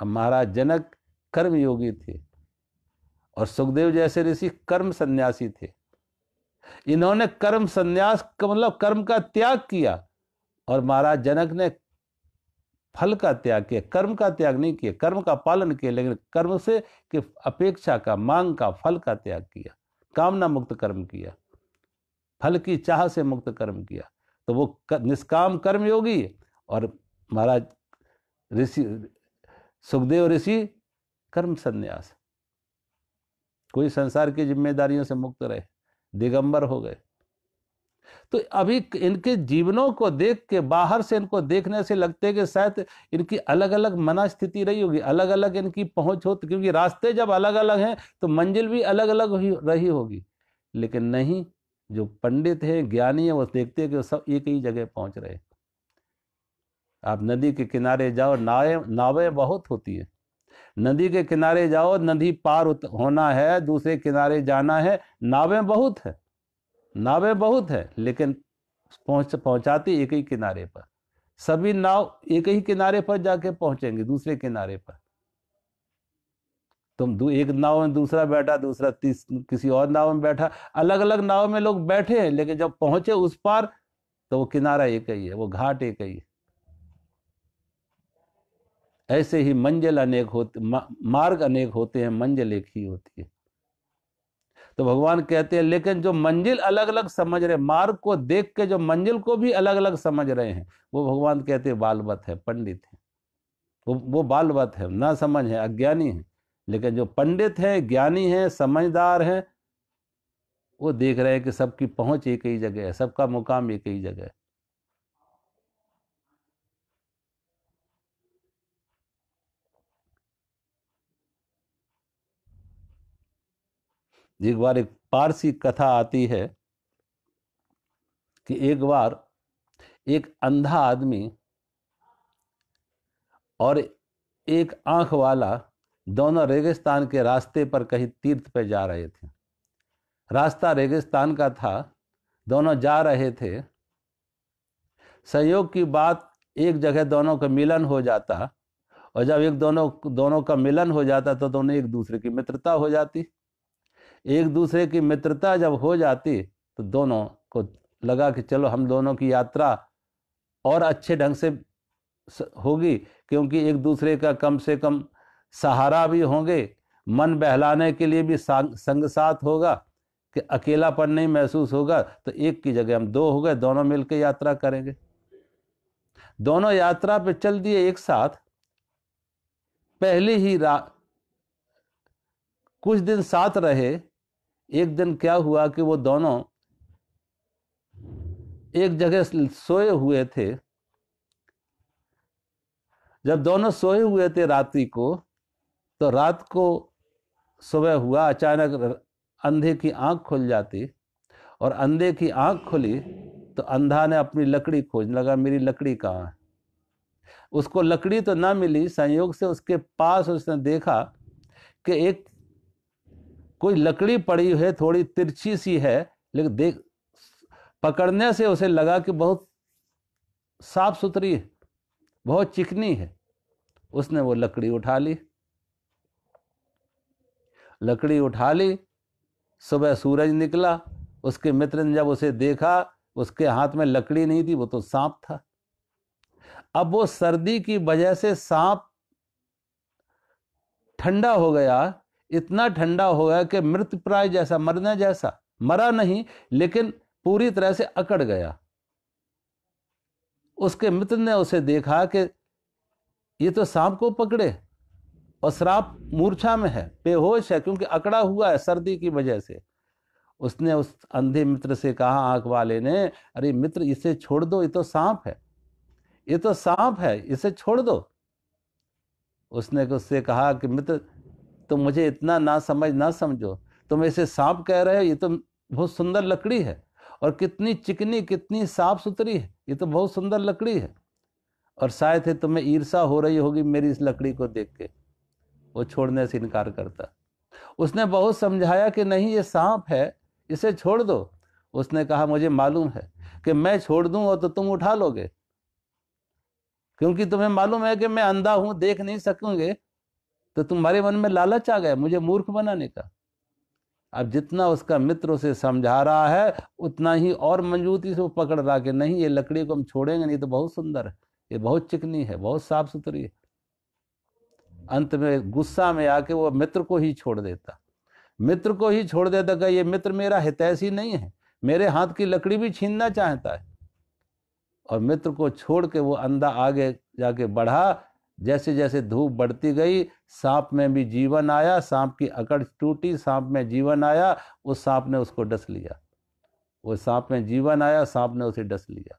Speaker 1: अब महाराज जनक कर्म योगी थे और सुखदेव जैसे ऋषि कर्म सन्यासी थे इन्होंने कर्म सन्यास का मतलब कर्म का त्याग किया और महाराज जनक ने फल का त्याग किया कर्म का त्याग नहीं किया कर्म का पालन किया लेकिन कर्म से कि अपेक्षा का मांग का फल का त्याग किया कामना मुक्त कर्म किया फल की चाह से मुक्त कर्म किया तो वो कर, निष्काम योगी और महाराज ऋषि सुखदेव ऋषि कर्म संन्यास कोई संसार की जिम्मेदारियों से मुक्त रहे दिगंबर हो गए तो अभी इनके जीवनों को देख के बाहर से इनको देखने से लगते कि शायद इनकी अलग अलग मना स्थिति रही होगी अलग अलग इनकी पहुंच हो क्योंकि रास्ते जब अलग अलग हैं तो मंजिल भी अलग अलग रही होगी लेकिन नहीं जो पंडित हैं ज्ञानी हैं वो देखते हैं कि सब एक ही जगह पहुंच रहे आप नदी के किनारे जाओ नावें नावें बहुत होती हैं नदी के किनारे जाओ नदी पार होना है दूसरे किनारे जाना है नावें बहुत है नावें बहुत है लेकिन पहुंच पहुंचाती एक ही किनारे पर सभी नाव एक ही किनारे पर जाके पहुंचेंगे दूसरे किनारे पर तुम दू, एक नाव में दूसरा बैठा दूसरा तीस किसी और नाव में बैठा अलग अलग नाव में लोग बैठे हैं लेकिन जब पहुंचे उस पार तो वो किनारा एक ही है वो घाट एक ही है ऐसे ही मंजिल अनेक होते मार्ग अनेक होते हैं मंजिल एक ही होती है तो भगवान कहते हैं लेकिन जो मंजिल अलग अलग समझ रहे मार्ग को देख के जो मंजिल को भी अलग अलग समझ रहे हैं वो भगवान कहते हैं बालवत है पंडित है वो वो बालवत है ना समझ है अज्ञानी है लेकिन जो पंडित है ज्ञानी है समझदार है वो देख रहे हैं कि सबकी पहुंच एक ही जगह है सबका मुकाम एक ही जगह है एक बार एक पारसी कथा आती है कि एक बार एक अंधा आदमी और एक आंख वाला दोनों रेगिस्तान के रास्ते पर कहीं तीर्थ पर जा रहे थे रास्ता रेगिस्तान का था दोनों जा रहे थे सहयोग की बात एक जगह दोनों का मिलन हो जाता और जब एक दोनों दोनों का मिलन हो जाता तो दोनों एक दूसरे की मित्रता हो जाती एक दूसरे की मित्रता जब हो जाती तो दोनों को लगा कि चलो हम दोनों की यात्रा और अच्छे ढंग से होगी क्योंकि एक दूसरे का कम से कम सहारा भी होंगे मन बहलाने के लिए भी संग साथ होगा कि अकेलापन नहीं महसूस होगा तो एक की जगह हम दो हो गए दोनों मिलकर यात्रा करेंगे दोनों यात्रा पे चल दिए एक साथ पहले ही रा कुछ दिन साथ रहे एक दिन क्या हुआ कि वो दोनों एक जगह सोए हुए थे जब दोनों सोए हुए थे रात्रि को तो रात को सुबह हुआ अचानक अंधे की आंख खुल जाती और अंधे की आंख खुली तो अंधा ने अपनी लकड़ी खोजने लगा मेरी लकड़ी कहाँ है उसको लकड़ी तो ना मिली संयोग से उसके पास उसने देखा कि एक कोई लकड़ी पड़ी है थोड़ी तिरछी सी है लेकिन देख पकड़ने से उसे लगा कि बहुत साफ सुथरी है बहुत चिकनी है उसने वो लकड़ी उठा ली लकड़ी उठा ली सुबह सूरज निकला उसके मित्र ने जब उसे देखा उसके हाथ में लकड़ी नहीं थी वो तो सांप था अब वो सर्दी की वजह से सांप ठंडा हो गया इतना ठंडा हो गया कि मृत प्राय जैसा मरने जैसा मरा नहीं लेकिन पूरी तरह से अकड़ गया उसके मित्र ने उसे देखा कि ये तो सांप को पकड़े और श्राप मूर्छा में है बेहोश है क्योंकि अकड़ा हुआ है सर्दी की वजह से उसने उस अंधे मित्र से कहा आंख वाले ने अरे मित्र इसे छोड़ दो ये तो सांप है ये तो सांप है इसे छोड़ दो उसने उससे कहा कि मित्र तो मुझे इतना ना समझ ना समझो तुम तो इसे सांप कह रहे हो ये तो बहुत सुंदर लकड़ी है और कितनी चिकनी कितनी साफ सुथरी है ये तो बहुत सुंदर लकड़ी है और शायद है तुम्हें ईर्षा हो रही होगी मेरी इस लकड़ी को देख के वो छोड़ने से इनकार करता उसने बहुत समझाया कि नहीं ये सांप है इसे छोड़ दो उसने कहा मुझे मालूम है कि मैं छोड़ दूंगा तो तुम उठा लोगे क्योंकि तुम्हें मालूम है कि मैं अंधा हूं देख नहीं सकूंगे तो तुम्हारे मन में लालच आ गया मुझे मूर्ख बनाने का अब जितना उसका मित्र उसे समझा रहा है उतना ही और मजबूती से वो पकड़ रहा कि नहीं ये लकड़ी को हम छोड़ेंगे नहीं तो बहुत सुंदर है ये बहुत चिकनी है बहुत साफ सुथरी है अंत में गुस्सा में आके वो मित्र को ही छोड़ देता मित्र को ही छोड़ देता कि ये मित्र मेरा हितैषी नहीं है मेरे हाथ की लकड़ी भी छीनना चाहता है और मित्र को छोड़ के वो अंधा आगे जाके बढ़ा जैसे जैसे धूप बढ़ती गई सांप में भी जीवन आया सांप की अकड़ टूटी सांप में जीवन आया उस सांप ने उसको डस लिया वो सांप में जीवन आया सांप ने उसे डस लिया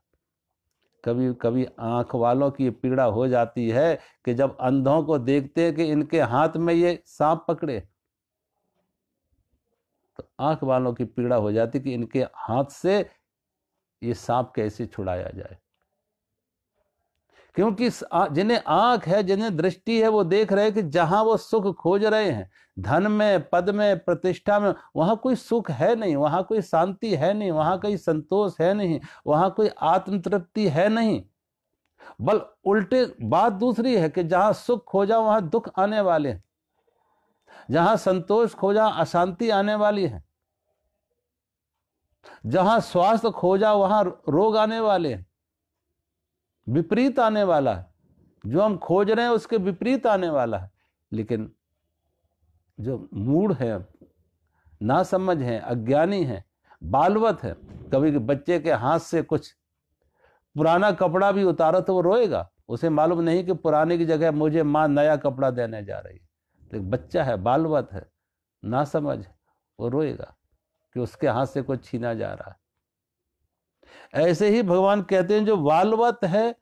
Speaker 1: कभी कभी आँख वालों की पीड़ा हो जाती है कि जब अंधों को देखते हैं कि इनके हाथ में ये सांप पकड़े तो आँख वालों की पीड़ा हो जाती कि इनके हाथ से ये सांप कैसे छुड़ाया जाए क्योंकि जिन्हें आंख है जिन्हें दृष्टि है वो देख रहे कि जहां वो सुख खोज रहे हैं धन में पद में प्रतिष्ठा में वहां कोई सुख है नहीं वहां कोई शांति है नहीं वहां कोई संतोष है नहीं वहां कोई आत्म तृप्ति है नहीं बल उल्टे बात दूसरी है कि जहां सुख खोजा वहां दुख आने वाले हैं जहां संतोष खोजा अशांति आने वाली है जहां स्वास्थ्य खोजा वहां रोग आने वाले हैं विपरीत आने वाला है जो हम खोज रहे हैं उसके विपरीत आने वाला है लेकिन जो मूड है ना समझ है अज्ञानी है बालवत है कभी बच्चे के हाथ से कुछ पुराना कपड़ा भी उतारा तो वो रोएगा उसे मालूम नहीं कि पुराने की जगह मुझे माँ नया कपड़ा देने जा रही है तो बच्चा है बालवत है ना समझ है वो रोएगा कि उसके हाथ से कुछ छीना जा रहा है ऐसे ही भगवान कहते हैं जो वालवत है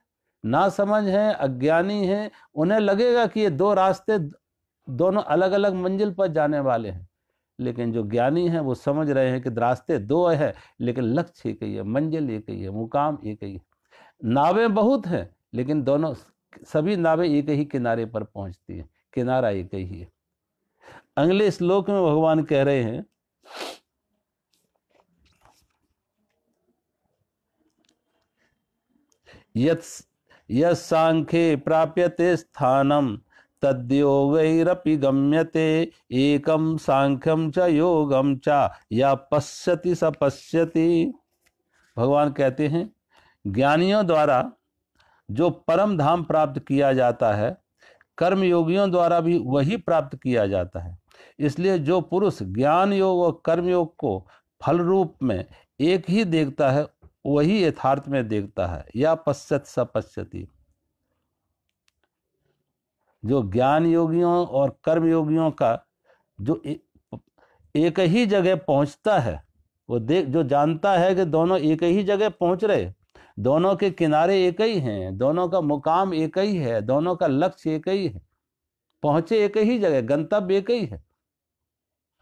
Speaker 1: ना समझ है अज्ञानी है उन्हें लगेगा कि ये दो रास्ते दोनों अलग अलग मंजिल पर जाने वाले हैं लेकिन जो ज्ञानी हैं वो समझ रहे हैं कि रास्ते दो है लेकिन लक्ष्य एक ही है मंजिल एक ही है मुकाम एक ही है नावें बहुत हैं लेकिन दोनों सभी नावें एक ही किनारे पर पहुंचती हैं किनारा एक ही है अगले श्लोक में भगवान कह रहे हैं यख्ये प्राप्यते स्थान तद्योगैरपि गम्यते एकम सांख्यम च योगम च या पश्यति स पश्यति भगवान कहते हैं ज्ञानियों द्वारा जो परम धाम प्राप्त किया जाता है कर्मयोगियों द्वारा भी वही प्राप्त किया जाता है इसलिए जो पुरुष ज्ञान योग और कर्मयोग को फल रूप में एक ही देखता है वही यथार्थ में देखता है या पश्चत स जो ज्ञान योगियों और कर्म योगियों का जो एक ही जगह पहुंचता है वो देख जो जानता है कि दोनों एक ही जगह पहुंच रहे दोनों के किनारे एक ही हैं दोनों का मुकाम एक ही है दोनों का लक्ष्य एक ही है पहुंचे एक ही जगह गंतव्य एक ही है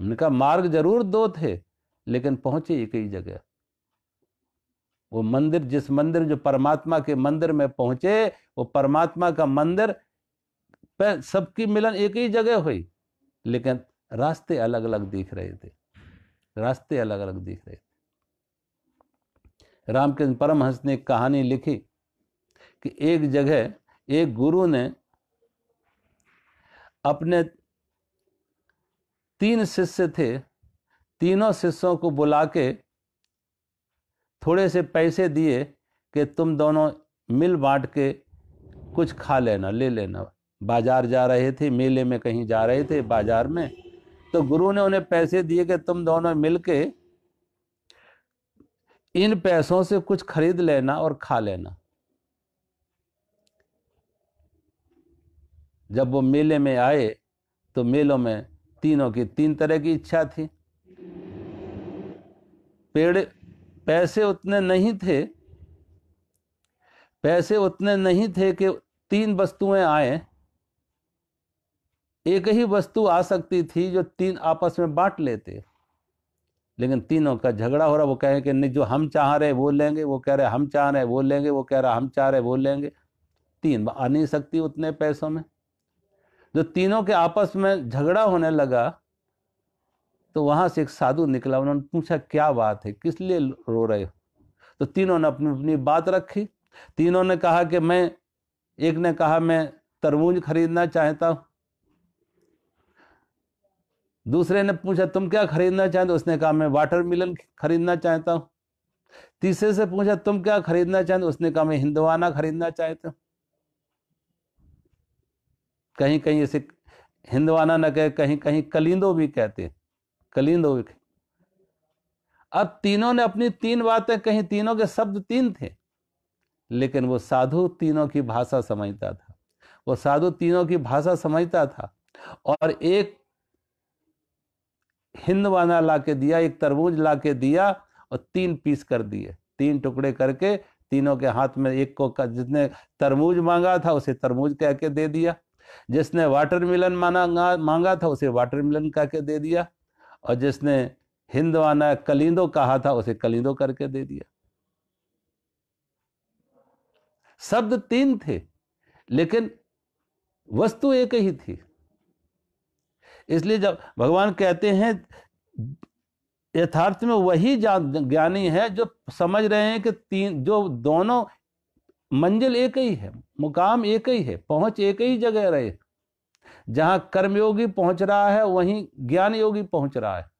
Speaker 1: उनका मार्ग जरूर दो थे लेकिन पहुंचे एक ही जगह वो मंदिर जिस मंदिर जो परमात्मा के मंदिर में पहुंचे वो परमात्मा का मंदिर पे सबकी मिलन एक ही जगह हुई लेकिन रास्ते अलग अलग दिख रहे थे रास्ते अलग अलग दिख रहे थे रामकृष्ण परमहंस ने कहानी लिखी कि एक जगह एक गुरु ने अपने तीन शिष्य थे तीनों शिष्यों को बुला के थोड़े से पैसे दिए कि तुम दोनों मिल बांट के कुछ खा लेना ले लेना बाजार जा रहे थे मेले में कहीं जा रहे थे बाजार में तो गुरु ने उन्हें पैसे दिए कि तुम दोनों मिल के इन पैसों से कुछ खरीद लेना और खा लेना जब वो मेले में आए तो मेलों में तीनों की तीन तरह की इच्छा थी पेड़ पैसे उतने नहीं थे पैसे उतने नहीं थे कि तीन वस्तुएं आए एक ही वस्तु आ सकती थी जो तीन आपस में बांट लेते लेकिन तीनों का झगड़ा हो रहा वो कहें कि नहीं जो हम चाह रहे वो लेंगे वो कह रहे हम चाह रहे वो लेंगे वो कह रहा हम चाह रहे वो लेंगे तीन आ नहीं सकती उतने पैसों में जो तीनों के आपस में झगड़ा होने लगा तो वहाँ से एक साधु निकला उन्होंने पूछा क्या बात है किस लिए रो रहे हो तो तीनों ने अपनी अपनी बात रखी तीनों ने कहा कि मैं एक ने कहा मैं तरबूज खरीदना चाहता हूँ दूसरे ने पूछा तुम क्या खरीदना चाहते हो उसने कहा मैं वाटर मिलन खरीदना चाहता हूँ तीसरे से पूछा तुम क्या खरीदना चाहते हो उसने कहा मैं हिंदवाना खरीदना चाहता हूँ कहीं कहीं इसे हिंदवाना न कहे कहीं कहीं कलिंदो भी कहते हैं कलीन दो अब तीनों ने अपनी तीन बातें कही तीनों के शब्द तीन थे लेकिन वो साधु तीनों की भाषा समझता था वो साधु तीनों की भाषा समझता था और एक हिंदवाना ला के दिया एक तरबूज ला के दिया और तीन पीस कर दिए तीन टुकड़े करके तीनों के हाथ में एक को जिसने तरबूज मांगा था उसे तरबूज कह के दे दिया जिसने वाटर मिलन माना मांगा था उसे वाटर मिलन कह के दे दिया और जिसने हिंदवाना कलिंदो कहा था उसे कलिंदो करके दे दिया शब्द तीन थे लेकिन वस्तु एक ही थी इसलिए जब भगवान कहते हैं यथार्थ में वही ज्ञानी है जो समझ रहे हैं कि तीन जो दोनों मंजिल एक ही है मुकाम एक ही है पहुंच एक ही जगह रहे जहां कर्मयोगी पहुंच रहा है वहीं ज्ञान योगी पहुंच रहा है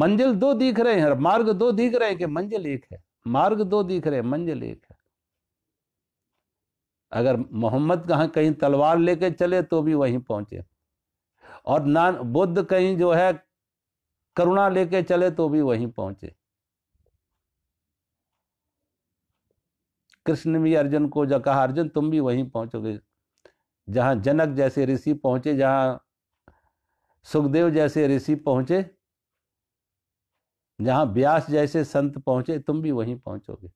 Speaker 1: मंजिल दो दिख रहे हैं मार्ग दो दिख रहे हैं कि मंजिल एक है मार्ग दो दिख रहे हैं मंजिल एक है अगर मोहम्मद कहा कहीं तलवार लेके चले तो भी वहीं पहुंचे और नान बुद्ध कहीं जो है करुणा लेके चले तो भी वहीं पहुंचे कृष्ण भी अर्जुन को जो कहा अर्जुन तुम भी वहीं पहुंचोगे जहाँ जनक जैसे ऋषि पहुँचे जहाँ सुखदेव जैसे ऋषि पहुँचे जहाँ व्यास जैसे संत पहुँचे तुम भी वहीं पहुँचोगे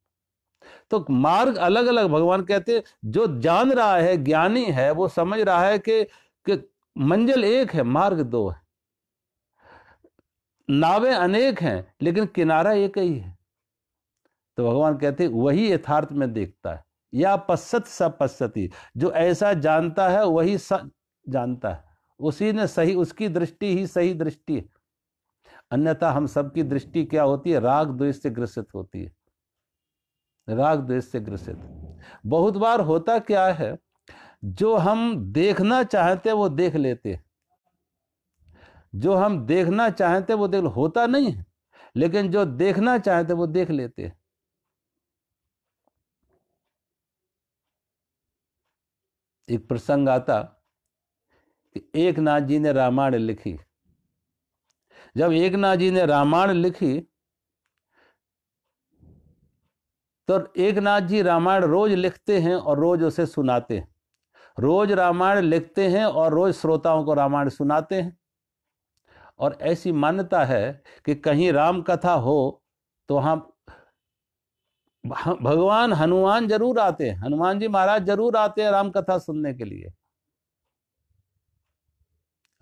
Speaker 1: तो मार्ग अलग अलग भगवान कहते जो जान रहा है ज्ञानी है वो समझ रहा है कि, कि मंजिल एक है मार्ग दो है नावें अनेक हैं लेकिन किनारा एक ही है तो भगवान कहते वही यथार्थ में देखता है या पश्चत सब पश्चती जो ऐसा जानता है वही स जानता है उसी ने सही उसकी दृष्टि ही सही दृष्टि है अन्यथा हम सबकी दृष्टि क्या होती है राग द्वेष से ग्रसित होती है राग द्वेष से ग्रसित बहुत बार होता क्या है जो हम देखना चाहते वो देख लेते जो हम देखना चाहते वो देख होता नहीं है लेकिन जो देखना चाहते वो देख लेते हैं एक प्रसंग आता कि एक नाथ जी ने रामायण लिखी जब एक नाथ जी ने रामायण लिखी तो एक नाथ जी रामायण रोज लिखते हैं और रोज उसे सुनाते हैं रोज रामायण लिखते हैं और रोज श्रोताओं को रामायण सुनाते हैं और ऐसी मान्यता है कि कहीं राम कथा हो तो वहां भगवान हनुमान जरूर आते हैं हनुमान जी महाराज जरूर आते हैं राम कथा सुनने के लिए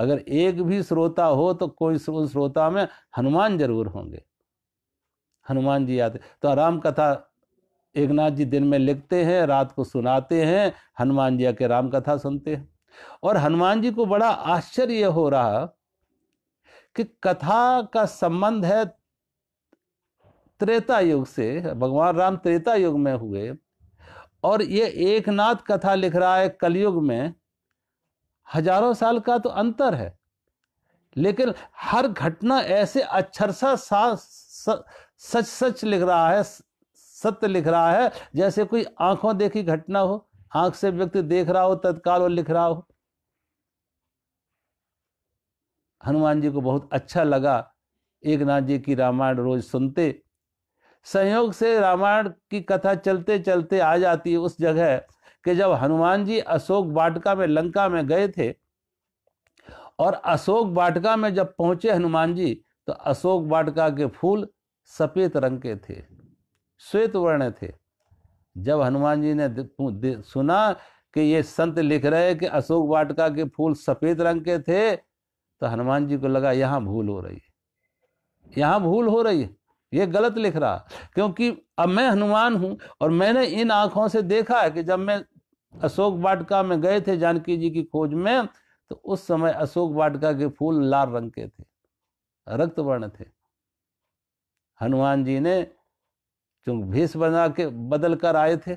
Speaker 1: अगर एक भी श्रोता हो तो कोई श्रोता में हनुमान जरूर होंगे हनुमान जी आते तो राम कथा एक नाथ जी दिन में लिखते हैं रात को सुनाते हैं हनुमान जी आके राम कथा सुनते हैं और हनुमान जी को बड़ा आश्चर्य हो रहा कि कथा का संबंध है त्रेता युग से भगवान राम त्रेता युग में हुए और ये एक नाथ कथा लिख रहा है कलयुग में हजारों साल का तो अंतर है लेकिन हर घटना ऐसे अक्षरसा सच सच लिख रहा है सत्य लिख रहा है जैसे कोई आंखों देखी घटना हो आंख से व्यक्ति देख रहा हो तत्काल और लिख रहा हो हनुमान जी को बहुत अच्छा लगा एक नाथ जी की रामायण रोज सुनते संयोग से रामायण की कथा चलते चलते आ जाती है उस जगह कि जब हनुमान जी अशोक वाटिका में लंका में गए थे और अशोक वाटिका में जब पहुंचे हनुमान जी तो अशोक वाटिका के फूल सफ़ेद रंग के थे श्वेत वर्ण थे जब हनुमान जी ने सुना कि ये संत लिख रहे हैं कि अशोक वाटिका के फूल सफ़ेद रंग के थे तो हनुमान जी को लगा यहाँ भूल हो रही है यहाँ भूल हो रही है ये गलत लिख रहा क्योंकि अब मैं हनुमान हूं और मैंने इन आंखों से देखा है कि जब मैं अशोक वाटिका में गए थे जानकी जी की खोज में तो उस समय अशोक वाटिका के फूल लाल रंग के थे रक्त वर्ण थे हनुमान जी ने चूंकि भेष बना के बदल कर आए थे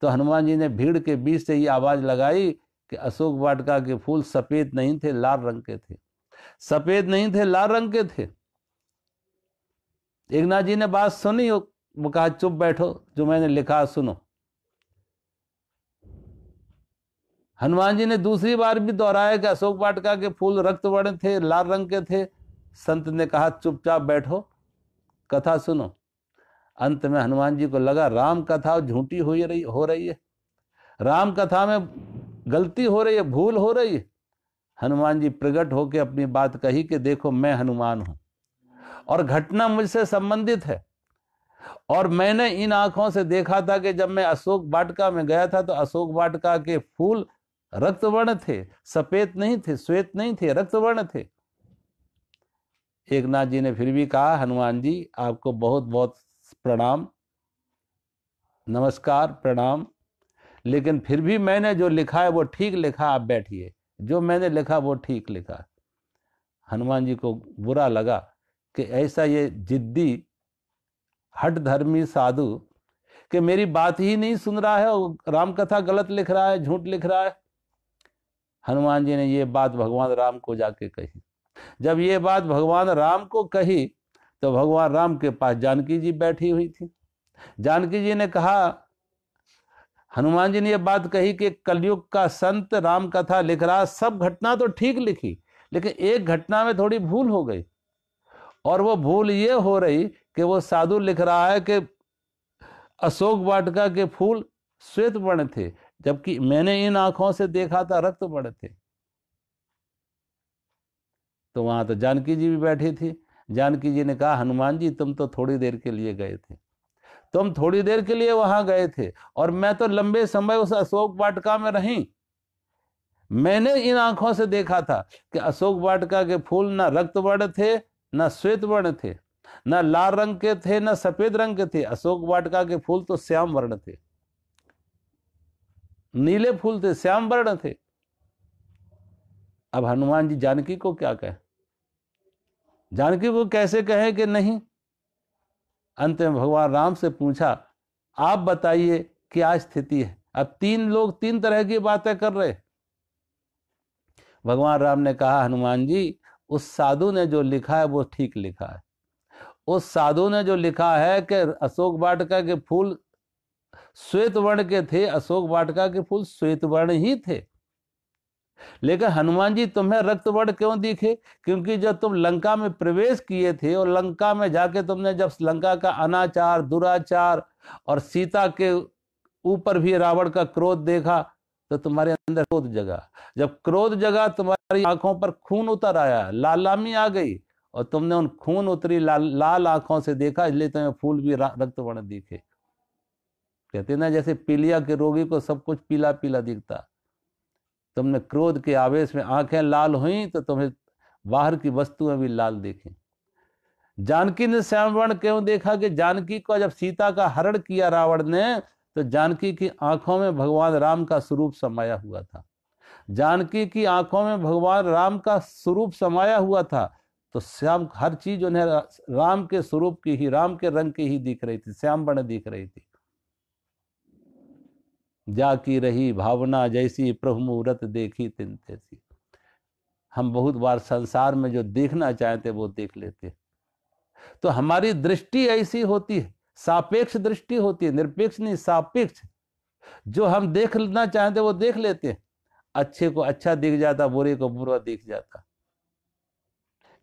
Speaker 1: तो हनुमान जी ने भीड़ के बीच से ये आवाज लगाई कि अशोक वाटिका के फूल सफेद नहीं थे लाल रंग के थे सफेद नहीं थे लाल रंग के थे एक जी ने बात सुनी वो कहा चुप बैठो जो मैंने लिखा सुनो हनुमान जी ने दूसरी बार भी दोहराया कि अशोक वाटका के फूल रक्त वर्ण थे लाल रंग के थे संत ने कहा चुपचाप बैठो कथा सुनो अंत में हनुमान जी को लगा राम कथा झूठी हो रही हो रही है राम कथा में गलती हो रही है भूल हो रही है हनुमान जी प्रकट होकर अपनी बात कही कि देखो मैं हनुमान हूं और घटना मुझसे संबंधित है और मैंने इन आंखों से देखा था कि जब मैं अशोक वाटिका में गया था तो अशोक वाटिका के फूल रक्तवर्ण थे सफेद नहीं थे श्वेत नहीं थे रक्तवर्ण थे एक नाथ जी ने फिर भी कहा हनुमान जी आपको बहुत बहुत प्रणाम नमस्कार प्रणाम लेकिन फिर भी मैंने जो लिखा है वो ठीक लिखा आप बैठिए जो मैंने लिखा वो ठीक लिखा हनुमान जी को बुरा लगा कि ऐसा ये जिद्दी हट धर्मी साधु कि मेरी बात ही नहीं सुन रहा है और राम कथा गलत लिख रहा है झूठ लिख रहा है हनुमान जी ने ये बात भगवान राम को जाके कही जब ये बात भगवान राम को कही तो भगवान राम के पास जानकी जी बैठी हुई थी जानकी जी ने कहा हनुमान जी ने यह बात कही कि कलयुग का संत राम कथा लिख रहा सब घटना तो ठीक लिखी लेकिन एक घटना में थोड़ी भूल हो गई और वो भूल ये हो रही कि वो साधु लिख रहा है कि अशोक वाटिका के फूल श्वेत बड़े थे जबकि मैंने इन आंखों से देखा था रक्त बड़े थे तो वहां तो जानकी जी भी बैठी थी जानकी जी ने कहा हनुमान जी तुम तो थोड़ी देर के लिए गए थे तुम थोड़ी देर के लिए वहां गए थे और मैं तो लंबे समय उस अशोक वाटिका में रही मैंने इन आंखों से देखा था कि अशोक वाटिका के फूल ना रक्त बड़े थे न श्वेत वर्ण थे न लाल रंग के थे न सफेद रंग के थे अशोक वाटका के फूल तो श्याम वर्ण थे नीले फूल थे श्याम वर्ण थे अब हनुमान जी जानकी को क्या कहे जानकी को कैसे कहें कि नहीं अंत में भगवान राम से पूछा आप बताइए क्या स्थिति है अब तीन लोग तीन तरह की बातें कर रहे भगवान राम ने कहा हनुमान जी उस साधु ने जो लिखा है वो ठीक लिखा है उस साधु ने जो लिखा है कि अशोक वाटिका के फूल श्वेत वर्ण के थे अशोक वाटिका के फूल श्वेत वर्ण ही थे लेकिन हनुमान जी तुम्हें रक्त वर्ण क्यों दिखे क्योंकि जब तुम लंका में प्रवेश किए थे और लंका में जाके तुमने जब लंका का अनाचार दुराचार और सीता के ऊपर भी रावण का क्रोध देखा तो तुम्हारे अंदर क्रोध जगा जब क्रोध जगा तुम्हारी आंखों पर खून उतर आया लालामी आ गई और तुमने उन खून उतरी ला, लाल आंखों से देखा इसलिए तुम्हें फूल भी रक्त वर्ण दिखे कहते ना जैसे पीलिया के रोगी को सब कुछ पीला पीला दिखता तुमने क्रोध के आवेश में आंखें लाल हुई तो तुम्हें बाहर की वस्तुएं भी लाल देखी जानकी ने श्याम वर्ण क्यों देखा कि जानकी को जब सीता का हरण किया रावण ने तो जानकी की आंखों में भगवान राम का स्वरूप समाया हुआ था जानकी की आंखों में भगवान राम का स्वरूप समाया हुआ था तो श्याम हर चीज उन्हें राम के स्वरूप की ही राम के रंग की ही दिख रही थी श्याम बने दिख रही थी जाकी रही भावना जैसी प्रभु मुहूर्त देखी तिन तैसी हम बहुत बार संसार में जो देखना चाहते वो देख लेते तो हमारी दृष्टि ऐसी होती है सापेक्ष दृष्टि होती है निरपेक्ष नहीं सापेक्ष जो हम देखना चाहते वो देख लेते हैं अच्छे को अच्छा दिख जाता बुरे को बुरा दिख जाता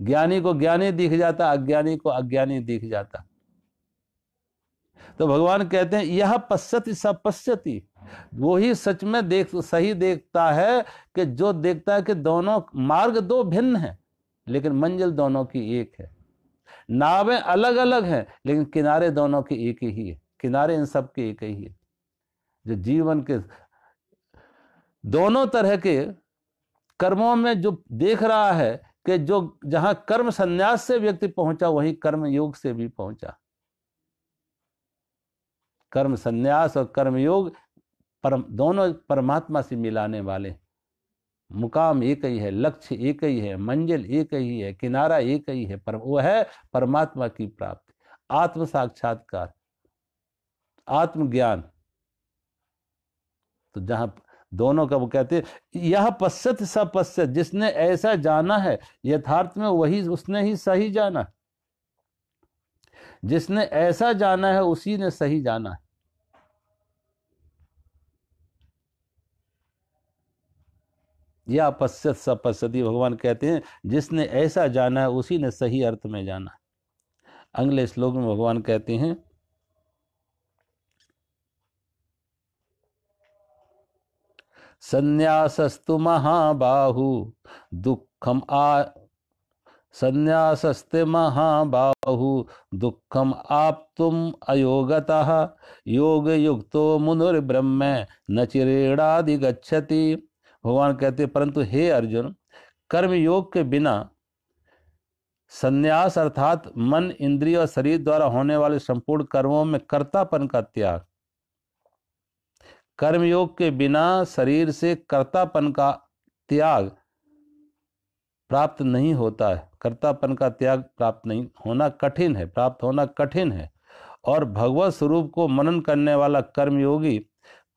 Speaker 1: ज्ञानी को ज्ञानी दिख जाता अज्ञानी को अज्ञानी दिख जाता तो भगवान कहते हैं यह पश्यति सब पश्यति वो ही सच में देख सही देखता है कि जो देखता है कि दोनों मार्ग दो भिन्न हैं लेकिन मंजिल दोनों की एक है नावें अलग अलग हैं लेकिन किनारे दोनों के एक ही है किनारे इन सब के एक ही है जो जीवन के दोनों तरह के कर्मों में जो देख रहा है कि जो जहां कर्म संन्यास से व्यक्ति पहुंचा वहीं कर्म योग से भी पहुंचा कर्म संन्यास और कर्म योग परम दोनों परमात्मा से मिलाने वाले हैं मुकाम एक ही है लक्ष्य एक ही है मंजिल एक ही है किनारा एक ही है पर वो है परमात्मा की प्राप्ति आत्म साक्षात्कार आत्मज्ञान तो जहां दोनों का वो कहते यह पश्चत सब पश्चत जिसने ऐसा जाना है यथार्थ में वही उसने ही सही जाना जिसने ऐसा जाना है उसी ने सही जाना है या पश्यत सपश्यति भगवान कहते हैं जिसने ऐसा जाना उसी ने सही अर्थ में जाना अगले श्लोक में भगवान कहते हैं संन्यासस्तु महाबाहु दुखम आ संन्यासस्ते महाबाहु दुखम आप तुम अयोगता योग युक्तो मुनुर्ब्रह्म न गच्छति भगवान कहते हैं परंतु हे अर्जुन कर्म योग के बिना संन्यास अर्थात मन इंद्रिय और शरीर द्वारा होने वाले संपूर्ण कर्मों में कर्तापन का त्याग कर्मयोग के बिना शरीर से कर्तापन का त्याग प्राप्त नहीं होता है कर्तापन का त्याग प्राप्त नहीं होना कठिन है प्राप्त होना कठिन है और भगवत स्वरूप को मनन करने वाला कर्मयोगी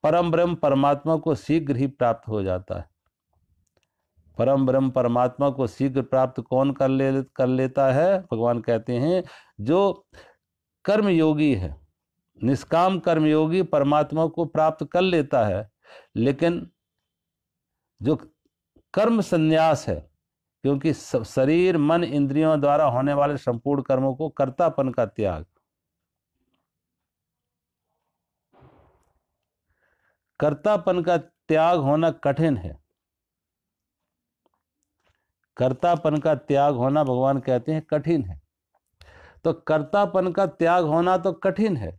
Speaker 1: परम ब्रह्म परमात्मा को शीघ्र ही प्राप्त हो जाता है परम ब्रह्म परमात्मा को शीघ्र प्राप्त कौन कर ले कर लेता है भगवान कहते हैं जो कर्मयोगी है निष्काम कर्म योगी परमात्मा को प्राप्त कर लेता है लेकिन जो कर्म संन्यास है क्योंकि शरीर मन इंद्रियों द्वारा होने वाले संपूर्ण कर्मों को कर्तापन का त्याग कर्तापन का त्याग होना कठिन है कर्तापन का त्याग होना भगवान कहते हैं कठिन है तो कर्तापन का त्याग होना तो कठिन है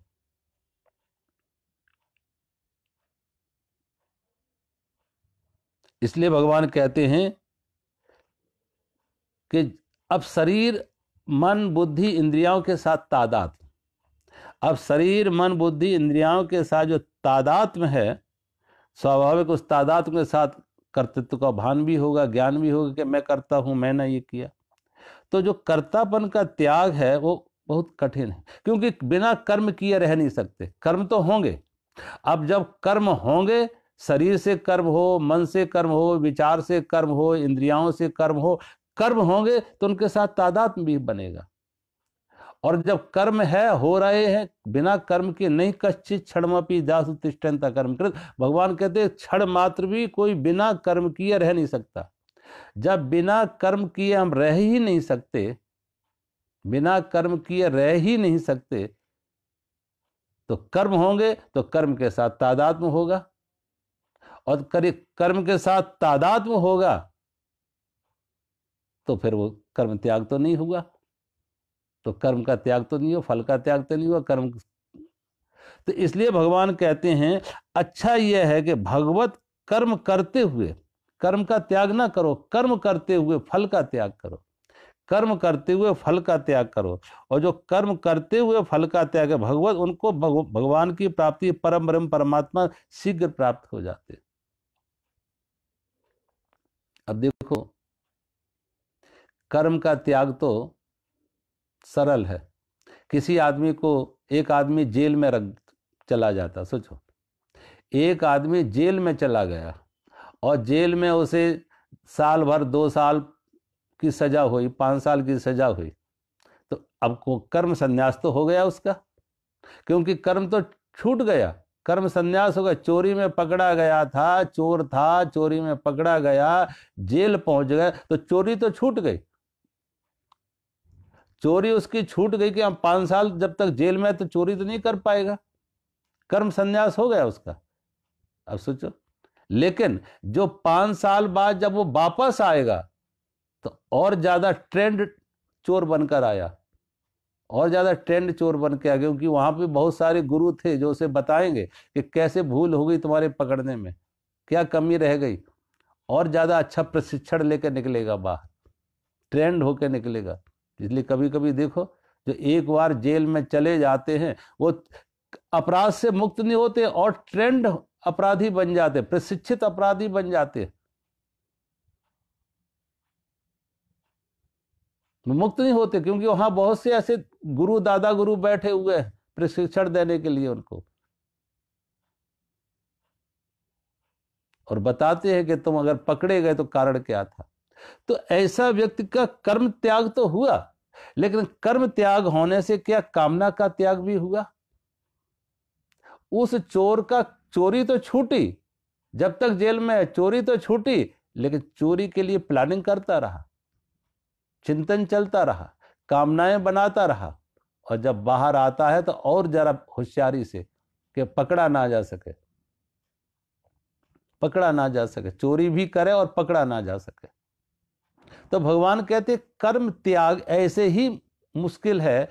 Speaker 1: इसलिए भगवान कहते हैं कि अब शरीर मन बुद्धि इंद्रियाओं के साथ तादात अब शरीर मन बुद्धि इंद्रियाओं के साथ जो तादात्म है स्वाभाविक उस के साथ कर्तृत्व का भान भी होगा ज्ञान भी होगा कि मैं करता हूँ मैंने ये किया तो जो कर्तापन का त्याग है वो बहुत कठिन है क्योंकि बिना कर्म किए रह नहीं सकते कर्म तो होंगे अब जब कर्म होंगे शरीर से कर्म हो मन से कर्म हो विचार से कर्म हो इंद्रियाओं से कर्म हो कर्म होंगे तो उनके साथ तादात भी बनेगा और जब कर्म है हो रहे हैं बिना कर्म के नहीं कच्छ क्षणमपी जासु तिष्ठनता कर्म कृत भगवान कहते क्षण मात्र भी कोई बिना कर्म किए रह नहीं सकता जब बिना कर्म किए हम रह ही नहीं सकते बिना कर्म किए रह ही नहीं सकते तो कर्म होंगे तो कर्म के साथ तादात्म होगा और कर्म के साथ तादात्म होगा तो फिर वो कर्म त्याग तो नहीं हुआ तो कर्म का त्याग तो नहीं हुआ फल का त्याग तो नहीं हुआ कर्म तो इसलिए भगवान कहते हैं अच्छा यह है कि भगवत कर्म करते हुए कर्म का त्याग ना करो कर्म करते हुए फल का त्याग करो कर्म करते हुए फल का त्याग करो और जो कर्म करते हुए फल का त्याग है भगवत उनको भगवान की प्राप्ति परम ब्रह्म परमात्मा शीघ्र प्राप्त हो जाते अब देखो कर्म का त्याग तो सरल है किसी आदमी को एक आदमी जेल में रख चला जाता सोचो एक आदमी जेल में चला गया और जेल में उसे साल भर दो साल की सज़ा हुई पाँच साल की सज़ा हुई तो अब को कर्म संन्यास तो हो गया उसका क्योंकि कर्म तो छूट गया कर्म संन्यास हो गया चोरी में पकड़ा गया था चोर था चोरी में पकड़ा गया जेल पहुंच गया तो चोरी तो छूट गई चोरी उसकी छूट गई कि हम पांच साल जब तक जेल में है तो चोरी तो नहीं कर पाएगा कर्म संन्यास हो गया उसका अब सोचो लेकिन जो पांच साल बाद जब वो वापस आएगा तो और ज्यादा ट्रेंड चोर बनकर आया और ज्यादा ट्रेंड चोर बन के आ गया क्योंकि वहां पे बहुत सारे गुरु थे जो उसे बताएंगे कि कैसे भूल हो गई तुम्हारे पकड़ने में क्या कमी रह गई और ज्यादा अच्छा प्रशिक्षण लेकर निकलेगा बाहर ट्रेंड होकर निकलेगा इसलिए कभी कभी देखो जो एक बार जेल में चले जाते हैं वो अपराध से मुक्त नहीं होते और ट्रेंड अपराधी बन जाते प्रशिक्षित अपराधी बन जाते मुक्त नहीं होते क्योंकि वहां बहुत से ऐसे गुरु दादा गुरु बैठे हुए हैं प्रशिक्षण देने के लिए उनको और बताते हैं कि तुम अगर पकड़े गए तो कारण क्या था तो ऐसा व्यक्ति का कर्म त्याग तो हुआ लेकिन कर्म त्याग होने से क्या कामना का त्याग भी हुआ उस चोर का चोरी तो छूटी जब तक जेल में है चोरी तो छूटी लेकिन चोरी के लिए प्लानिंग करता रहा चिंतन चलता रहा कामनाएं बनाता रहा और जब बाहर आता है तो और जरा होशियारी से कि पकड़ा ना जा सके पकड़ा ना जा सके चोरी भी करे और पकड़ा ना जा सके तो भगवान कहते कर्म त्याग ऐसे ही मुश्किल है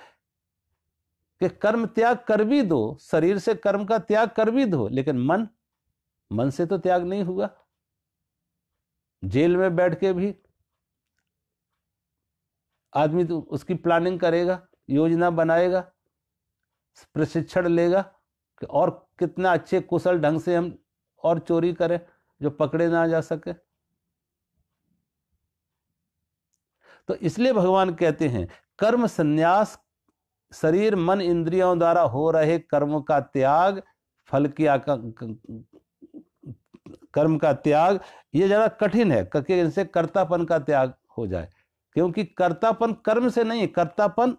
Speaker 1: कि कर्म त्याग कर भी दो शरीर से कर्म का त्याग कर भी दो लेकिन मन मन से तो त्याग नहीं हुआ जेल में बैठ के भी आदमी तो उसकी प्लानिंग करेगा योजना बनाएगा प्रशिक्षण लेगा कि और कितना अच्छे कुशल ढंग से हम और चोरी करें जो पकड़े ना जा सके तो इसलिए भगवान कहते हैं कर्म संन्यास शरीर मन इंद्रियों द्वारा हो रहे कर्म का त्याग फल की कर्म का त्याग ये ज़रा कठिन है क्योंकि इनसे कर्तापन का त्याग हो जाए क्योंकि कर्तापन कर्म से नहीं कर्तापन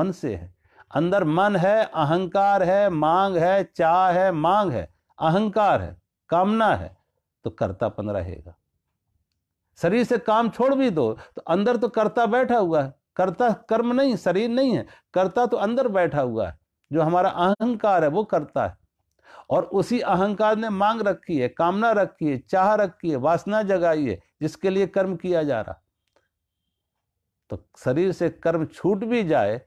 Speaker 1: मन से है अंदर मन है अहंकार है मांग है चाह है मांग है अहंकार है कामना है तो कर्तापन रहेगा शरीर से काम छोड़ भी दो तो अंदर तो कर्ता बैठा हुआ है कर्ता कर्म नहीं शरीर नहीं है कर्ता तो अंदर बैठा हुआ है जो हमारा अहंकार है वो करता है और उसी अहंकार ने मांग रखी है कामना रखी है चाह रखी है वासना जगाई है जिसके लिए कर्म किया जा रहा तो शरीर से कर्म छूट भी जाए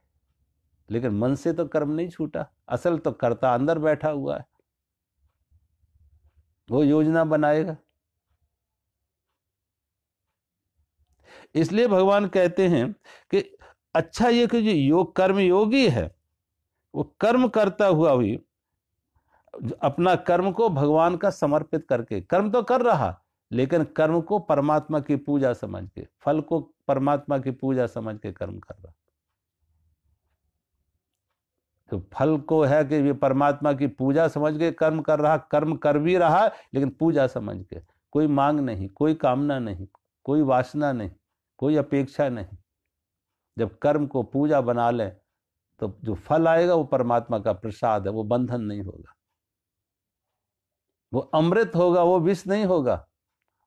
Speaker 1: लेकिन मन से तो कर्म नहीं छूटा असल तो कर्ता अंदर बैठा हुआ है वो योजना बनाएगा इसलिए भगवान कहते हैं कि अच्छा ये कि जो योग कर्म योगी है वो कर्म करता हुआ भी अपना कर्म को भगवान का समर्पित करके कर्म तो कर रहा लेकिन कर्म को परमात्मा की पूजा समझ के फल को परमात्मा की पूजा समझ के कर्म कर रहा तो फल को है कि ये परमात्मा की पूजा समझ के कर्म कर रहा कर्म कर भी रहा लेकिन पूजा समझ के कोई मांग नहीं कोई कामना नहीं कोई वासना नहीं कोई अपेक्षा नहीं जब कर्म को पूजा बना लें तो जो फल आएगा वो परमात्मा का प्रसाद है वो बंधन नहीं होगा वो अमृत होगा वो विष नहीं होगा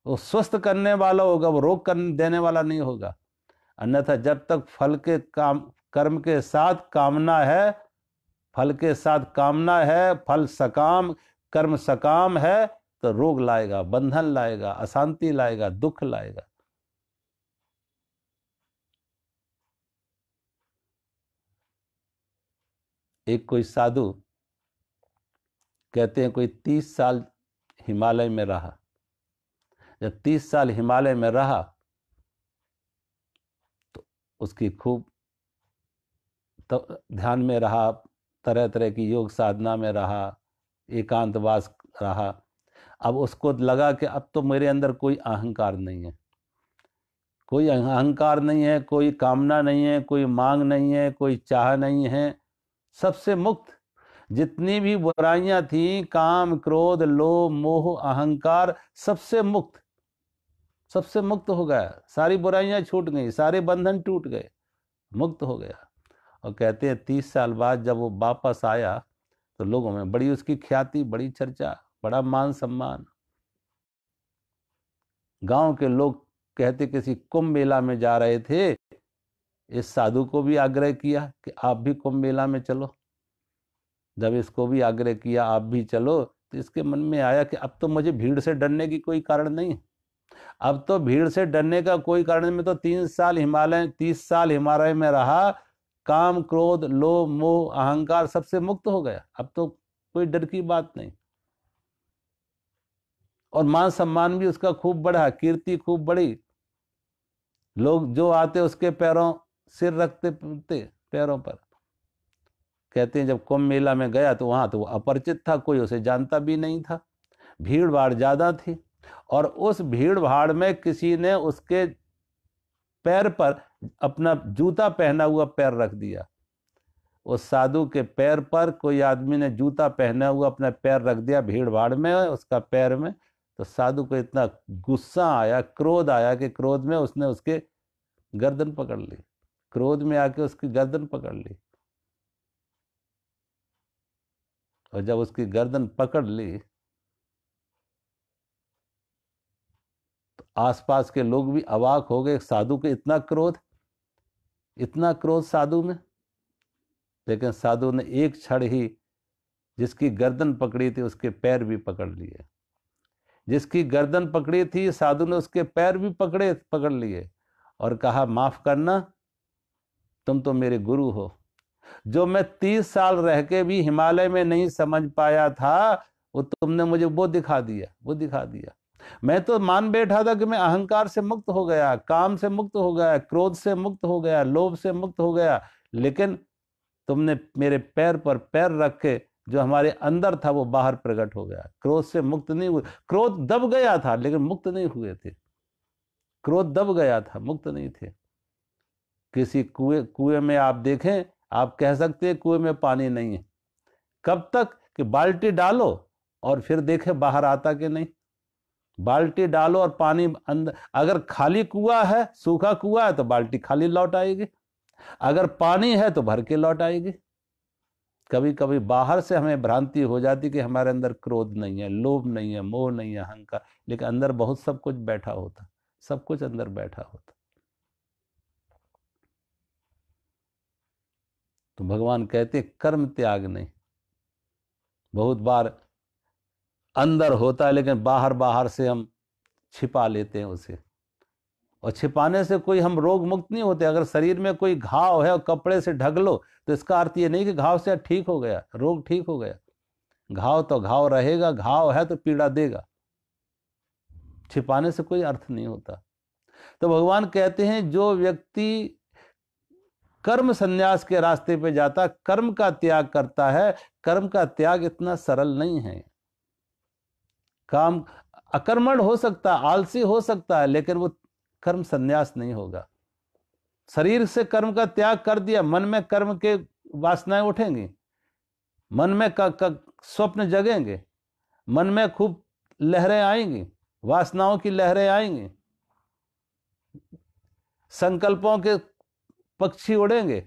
Speaker 1: वो स्वस्थ करने वाला होगा वो रोग कर देने वाला नहीं होगा अन्यथा जब तक फल के काम कर्म के साथ कामना है फल के साथ कामना है फल सकाम कर्म सकाम है तो रोग लाएगा बंधन लाएगा अशांति लाएगा दुख लाएगा एक कोई साधु कहते हैं कोई तीस साल हिमालय में रहा जब तीस साल हिमालय में रहा तो उसकी खूब तो ध्यान में रहा तरह तरह की योग साधना में रहा एकांतवास रहा अब उसको लगा कि अब तो मेरे अंदर कोई अहंकार नहीं है कोई अहंकार नहीं है कोई कामना नहीं है कोई मांग नहीं है कोई चाह नहीं है सबसे मुक्त जितनी भी बुराइयां थीं काम क्रोध लोभ मोह अहंकार सबसे मुक्त सबसे मुक्त हो गया सारी बुराइयां छूट गई सारे बंधन टूट गए मुक्त हो गया और कहते हैं तीस साल बाद जब वो वापस आया तो लोगों में बड़ी उसकी ख्याति बड़ी चर्चा बड़ा मान सम्मान गांव के लोग कहते किसी कुंभ मेला में जा रहे थे इस साधु को भी आग्रह किया कि आप भी कुंभ मेला में चलो जब इसको भी आग्रह किया आप भी चलो तो इसके मन में आया कि अब तो मुझे भीड़ से डरने की कोई कारण नहीं अब तो भीड़ से डरने का कोई कारण मैं तो तीन साल हिमालय तीस साल हिमालय में रहा काम क्रोध लोभ मोह अहंकार सबसे मुक्त हो गया अब तो कोई डर की बात नहीं और मान सम्मान भी उसका खूब बढ़ा कीर्ति खूब बढ़ी लोग जो आते उसके पैरों सिर रखते थे पैरों पर कहते हैं जब कुंभ मेला में गया तो वहाँ तो वो अपरिचित था कोई उसे जानता भी नहीं था भीड़ भाड़ ज़्यादा थी और उस भीड़ भाड़ में किसी ने उसके पैर पर अपना जूता पहना हुआ पैर रख दिया उस साधु के पैर पर कोई आदमी ने जूता पहना हुआ अपना पैर रख दिया भीड़ भाड़ में उसका पैर में तो साधु को इतना गुस्सा आया क्रोध आया कि क्रोध में उसने उसके गर्दन पकड़ ली क्रोध में आके उसकी गर्दन पकड़ ली और जब उसकी गर्दन पकड़ ली तो आसपास के लोग भी अवाक हो गए साधु के इतना क्रोध इतना क्रोध साधु में लेकिन साधु ने एक क्षण ही जिसकी गर्दन पकड़ी थी उसके पैर भी पकड़ लिए जिसकी गर्दन पकड़ी थी साधु ने उसके पैर भी पकड़े पकड़ लिए और कहा माफ करना तुम तो मेरे गुरु हो जो मैं तीस साल रह के भी हिमालय में नहीं समझ पाया था वो तुमने मुझे वो दिखा दिया वो दिखा दिया मैं तो मान बैठा था कि मैं अहंकार से मुक्त हो गया काम से मुक्त हो गया क्रोध से मुक्त हो गया लोभ से मुक्त हो गया लेकिन तुमने मेरे पैर पर पैर रख के जो हमारे अंदर था वो बाहर प्रकट हो गया क्रोध से मुक्त नहीं हुए क्रोध दब गया था लेकिन मुक्त नहीं हुए थे क्रोध दब गया था मुक्त नहीं थे किसी कुएं कुएं में आप देखें आप कह सकते हैं कुएं में पानी नहीं है कब तक कि बाल्टी डालो और फिर देखें बाहर आता कि नहीं बाल्टी डालो और पानी अंदर अगर खाली कुआ है सूखा कुआ है तो बाल्टी खाली लौट आएगी अगर पानी है तो भर के लौट आएगी कभी कभी बाहर से हमें भ्रांति हो जाती कि हमारे अंदर क्रोध नहीं है लोभ नहीं है मोह नहीं है अहंकार लेकिन अंदर बहुत सब कुछ बैठा होता सब कुछ अंदर बैठा होता तो भगवान कहते कर्म त्याग नहीं बहुत बार अंदर होता है लेकिन बाहर बाहर से हम छिपा लेते हैं उसे और छिपाने से कोई हम रोग मुक्त नहीं होते अगर शरीर में कोई घाव है और कपड़े से ढक लो तो इसका अर्थ ये नहीं कि घाव से ठीक हो गया रोग ठीक हो गया घाव तो घाव रहेगा घाव है तो पीड़ा देगा छिपाने से कोई अर्थ नहीं होता तो भगवान कहते हैं जो व्यक्ति कर्म संन्यास के रास्ते पे जाता कर्म का त्याग करता है कर्म का त्याग इतना सरल नहीं है काम अकर्मण हो सकता आलसी हो सकता है लेकिन वो कर्म संन्यास नहीं होगा शरीर से कर्म का त्याग कर दिया मन में कर्म के वासनाएं उठेंगी मन में का, का स्वप्न जगेंगे मन में खूब लहरें आएंगी वासनाओं की लहरें आएंगी संकल्पों के पक्षी उड़ेंगे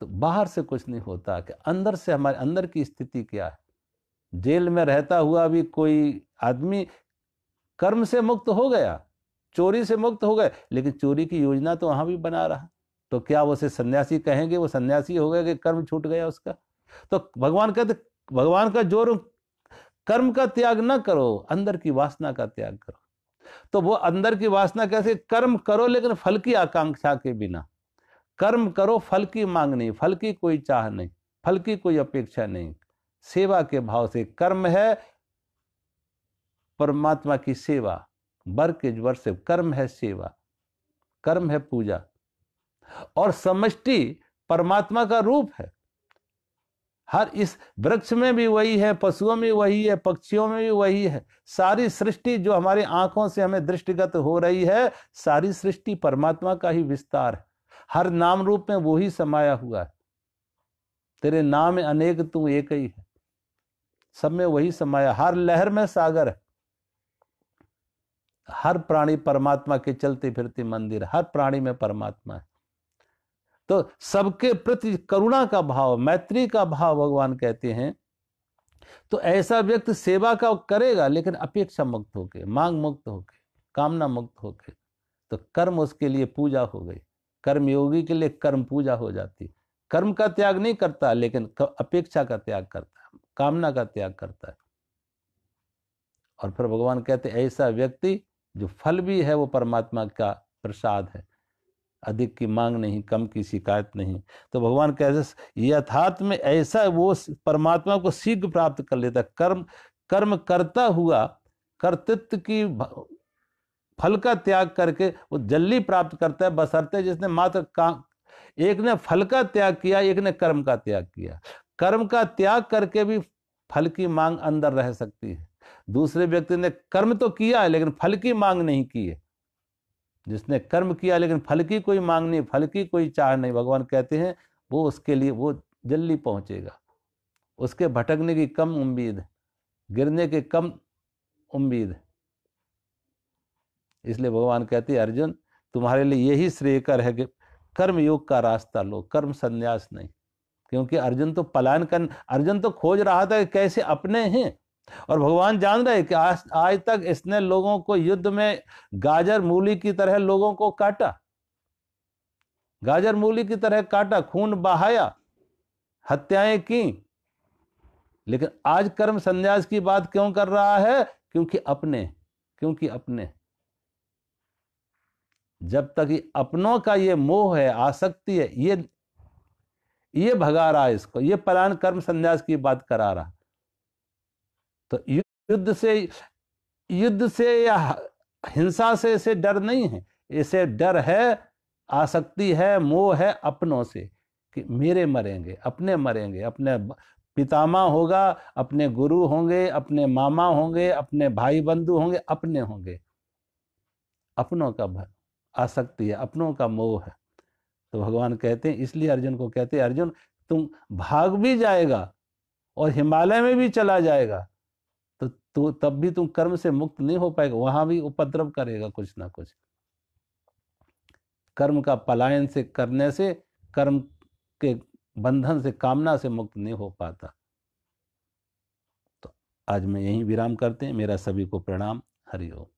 Speaker 1: तो बाहर से कुछ नहीं होता कि अंदर से हमारे अंदर की स्थिति क्या है जेल में रहता हुआ भी कोई आदमी कर्म से मुक्त हो गया चोरी से मुक्त हो गए लेकिन चोरी की योजना तो वहां भी बना रहा तो क्या वो उसे सन्यासी कहेंगे वो सन्यासी हो गए कि कर्म छूट गया उसका तो भगवान कहते भगवान का जोर कर्म का त्याग ना करो अंदर की वासना का त्याग करो तो वो अंदर की वासना कैसे कर्म करो लेकिन फल की आकांक्षा के बिना कर्म करो फल की मांग नहीं फल की कोई चाह नहीं फल की कोई अपेक्षा नहीं सेवा के भाव से कर्म है परमात्मा की सेवा वर के ज्वर से कर्म है सेवा कर्म है पूजा और समष्टि परमात्मा का रूप है हर इस वृक्ष में भी वही है पशुओं में वही है पक्षियों में भी वही है सारी सृष्टि जो हमारी आंखों से हमें दृष्टिगत हो रही है सारी सृष्टि परमात्मा का ही विस्तार है हर नाम रूप में वो ही समाया हुआ है तेरे नाम अनेक तू एक ही है सब में वही समाया हर लहर में सागर है हर प्राणी परमात्मा के चलते फिरते मंदिर हर प्राणी में परमात्मा है तो सबके प्रति करुणा का भाव मैत्री का भाव भगवान कहते हैं तो ऐसा व्यक्ति सेवा का करेगा लेकिन अपेक्षा मुक्त होके मांग मुक्त होके कामना मुक्त होके तो कर्म उसके लिए पूजा हो गई कर्मयोगी के लिए कर्म पूजा हो जाती कर्म का त्याग नहीं करता लेकिन अपेक्षा का त्याग करता है कामना का त्याग करता है और फिर भगवान कहते ऐसा व्यक्ति जो फल भी है वो परमात्मा का प्रसाद है अधिक की मांग नहीं कम की शिकायत नहीं तो भगवान कैसे यथार्थ में ऐसा वो परमात्मा को शीघ्र प्राप्त कर लेता कर्म कर्म करता हुआ कर्तृत्व की फल का त्याग करके वो जल्दी प्राप्त करता है बसरते जिसने मात्र का एक ने फल का त्याग किया एक ने कर्म का त्याग किया कर्म का त्याग करके भी फल की मांग अंदर रह सकती है दूसरे व्यक्ति ने कर्म तो किया है लेकिन फल की मांग नहीं की है जिसने कर्म किया लेकिन फल की कोई मांग नहीं फल की कोई चाह नहीं भगवान कहते हैं वो उसके लिए वो जल्दी पहुंचेगा उसके भटकने की कम उम्मीद गिरने की कम उम्मीद इसलिए भगवान कहते हैं अर्जुन तुम्हारे लिए यही श्रेयकर है कि कर्म योग का रास्ता लो कर्म संन्यास नहीं क्योंकि अर्जुन तो पलायन कर अर्जुन तो खोज रहा था कि कैसे अपने हैं और भगवान जान रहे कि आज आज तक इसने लोगों को युद्ध में गाजर मूली की तरह लोगों को काटा गाजर मूली की तरह काटा खून बहाया हत्याएं की लेकिन आज कर्म संन्यास की बात क्यों कर रहा है क्योंकि अपने क्योंकि अपने जब तक ये अपनों का ये मोह है आसक्ति है ये ये भगा रहा है इसको ये पलायन कर्म संन्यास की बात करा रहा तो युद्ध से युद्ध से या हिंसा से इसे डर नहीं है इसे डर है आसक्ति है मोह है अपनों से कि मेरे मरेंगे अपने मरेंगे अपने पितामा होगा अपने गुरु होंगे अपने मामा होंगे अपने भाई बंधु होंगे अपने होंगे अपनों का आसक्ति है अपनों का मोह है तो भगवान कहते हैं इसलिए अर्जुन को कहते हैं अर्जुन तुम भाग भी जाएगा और हिमालय में भी चला जाएगा तो तू तब भी तुम कर्म से मुक्त नहीं हो पाएगा वहां भी उपद्रव करेगा कुछ ना कुछ कर्म का पलायन से करने से कर्म के बंधन से कामना से मुक्त नहीं हो पाता तो आज मैं यहीं विराम करते हैं मेरा सभी को प्रणाम हरिओम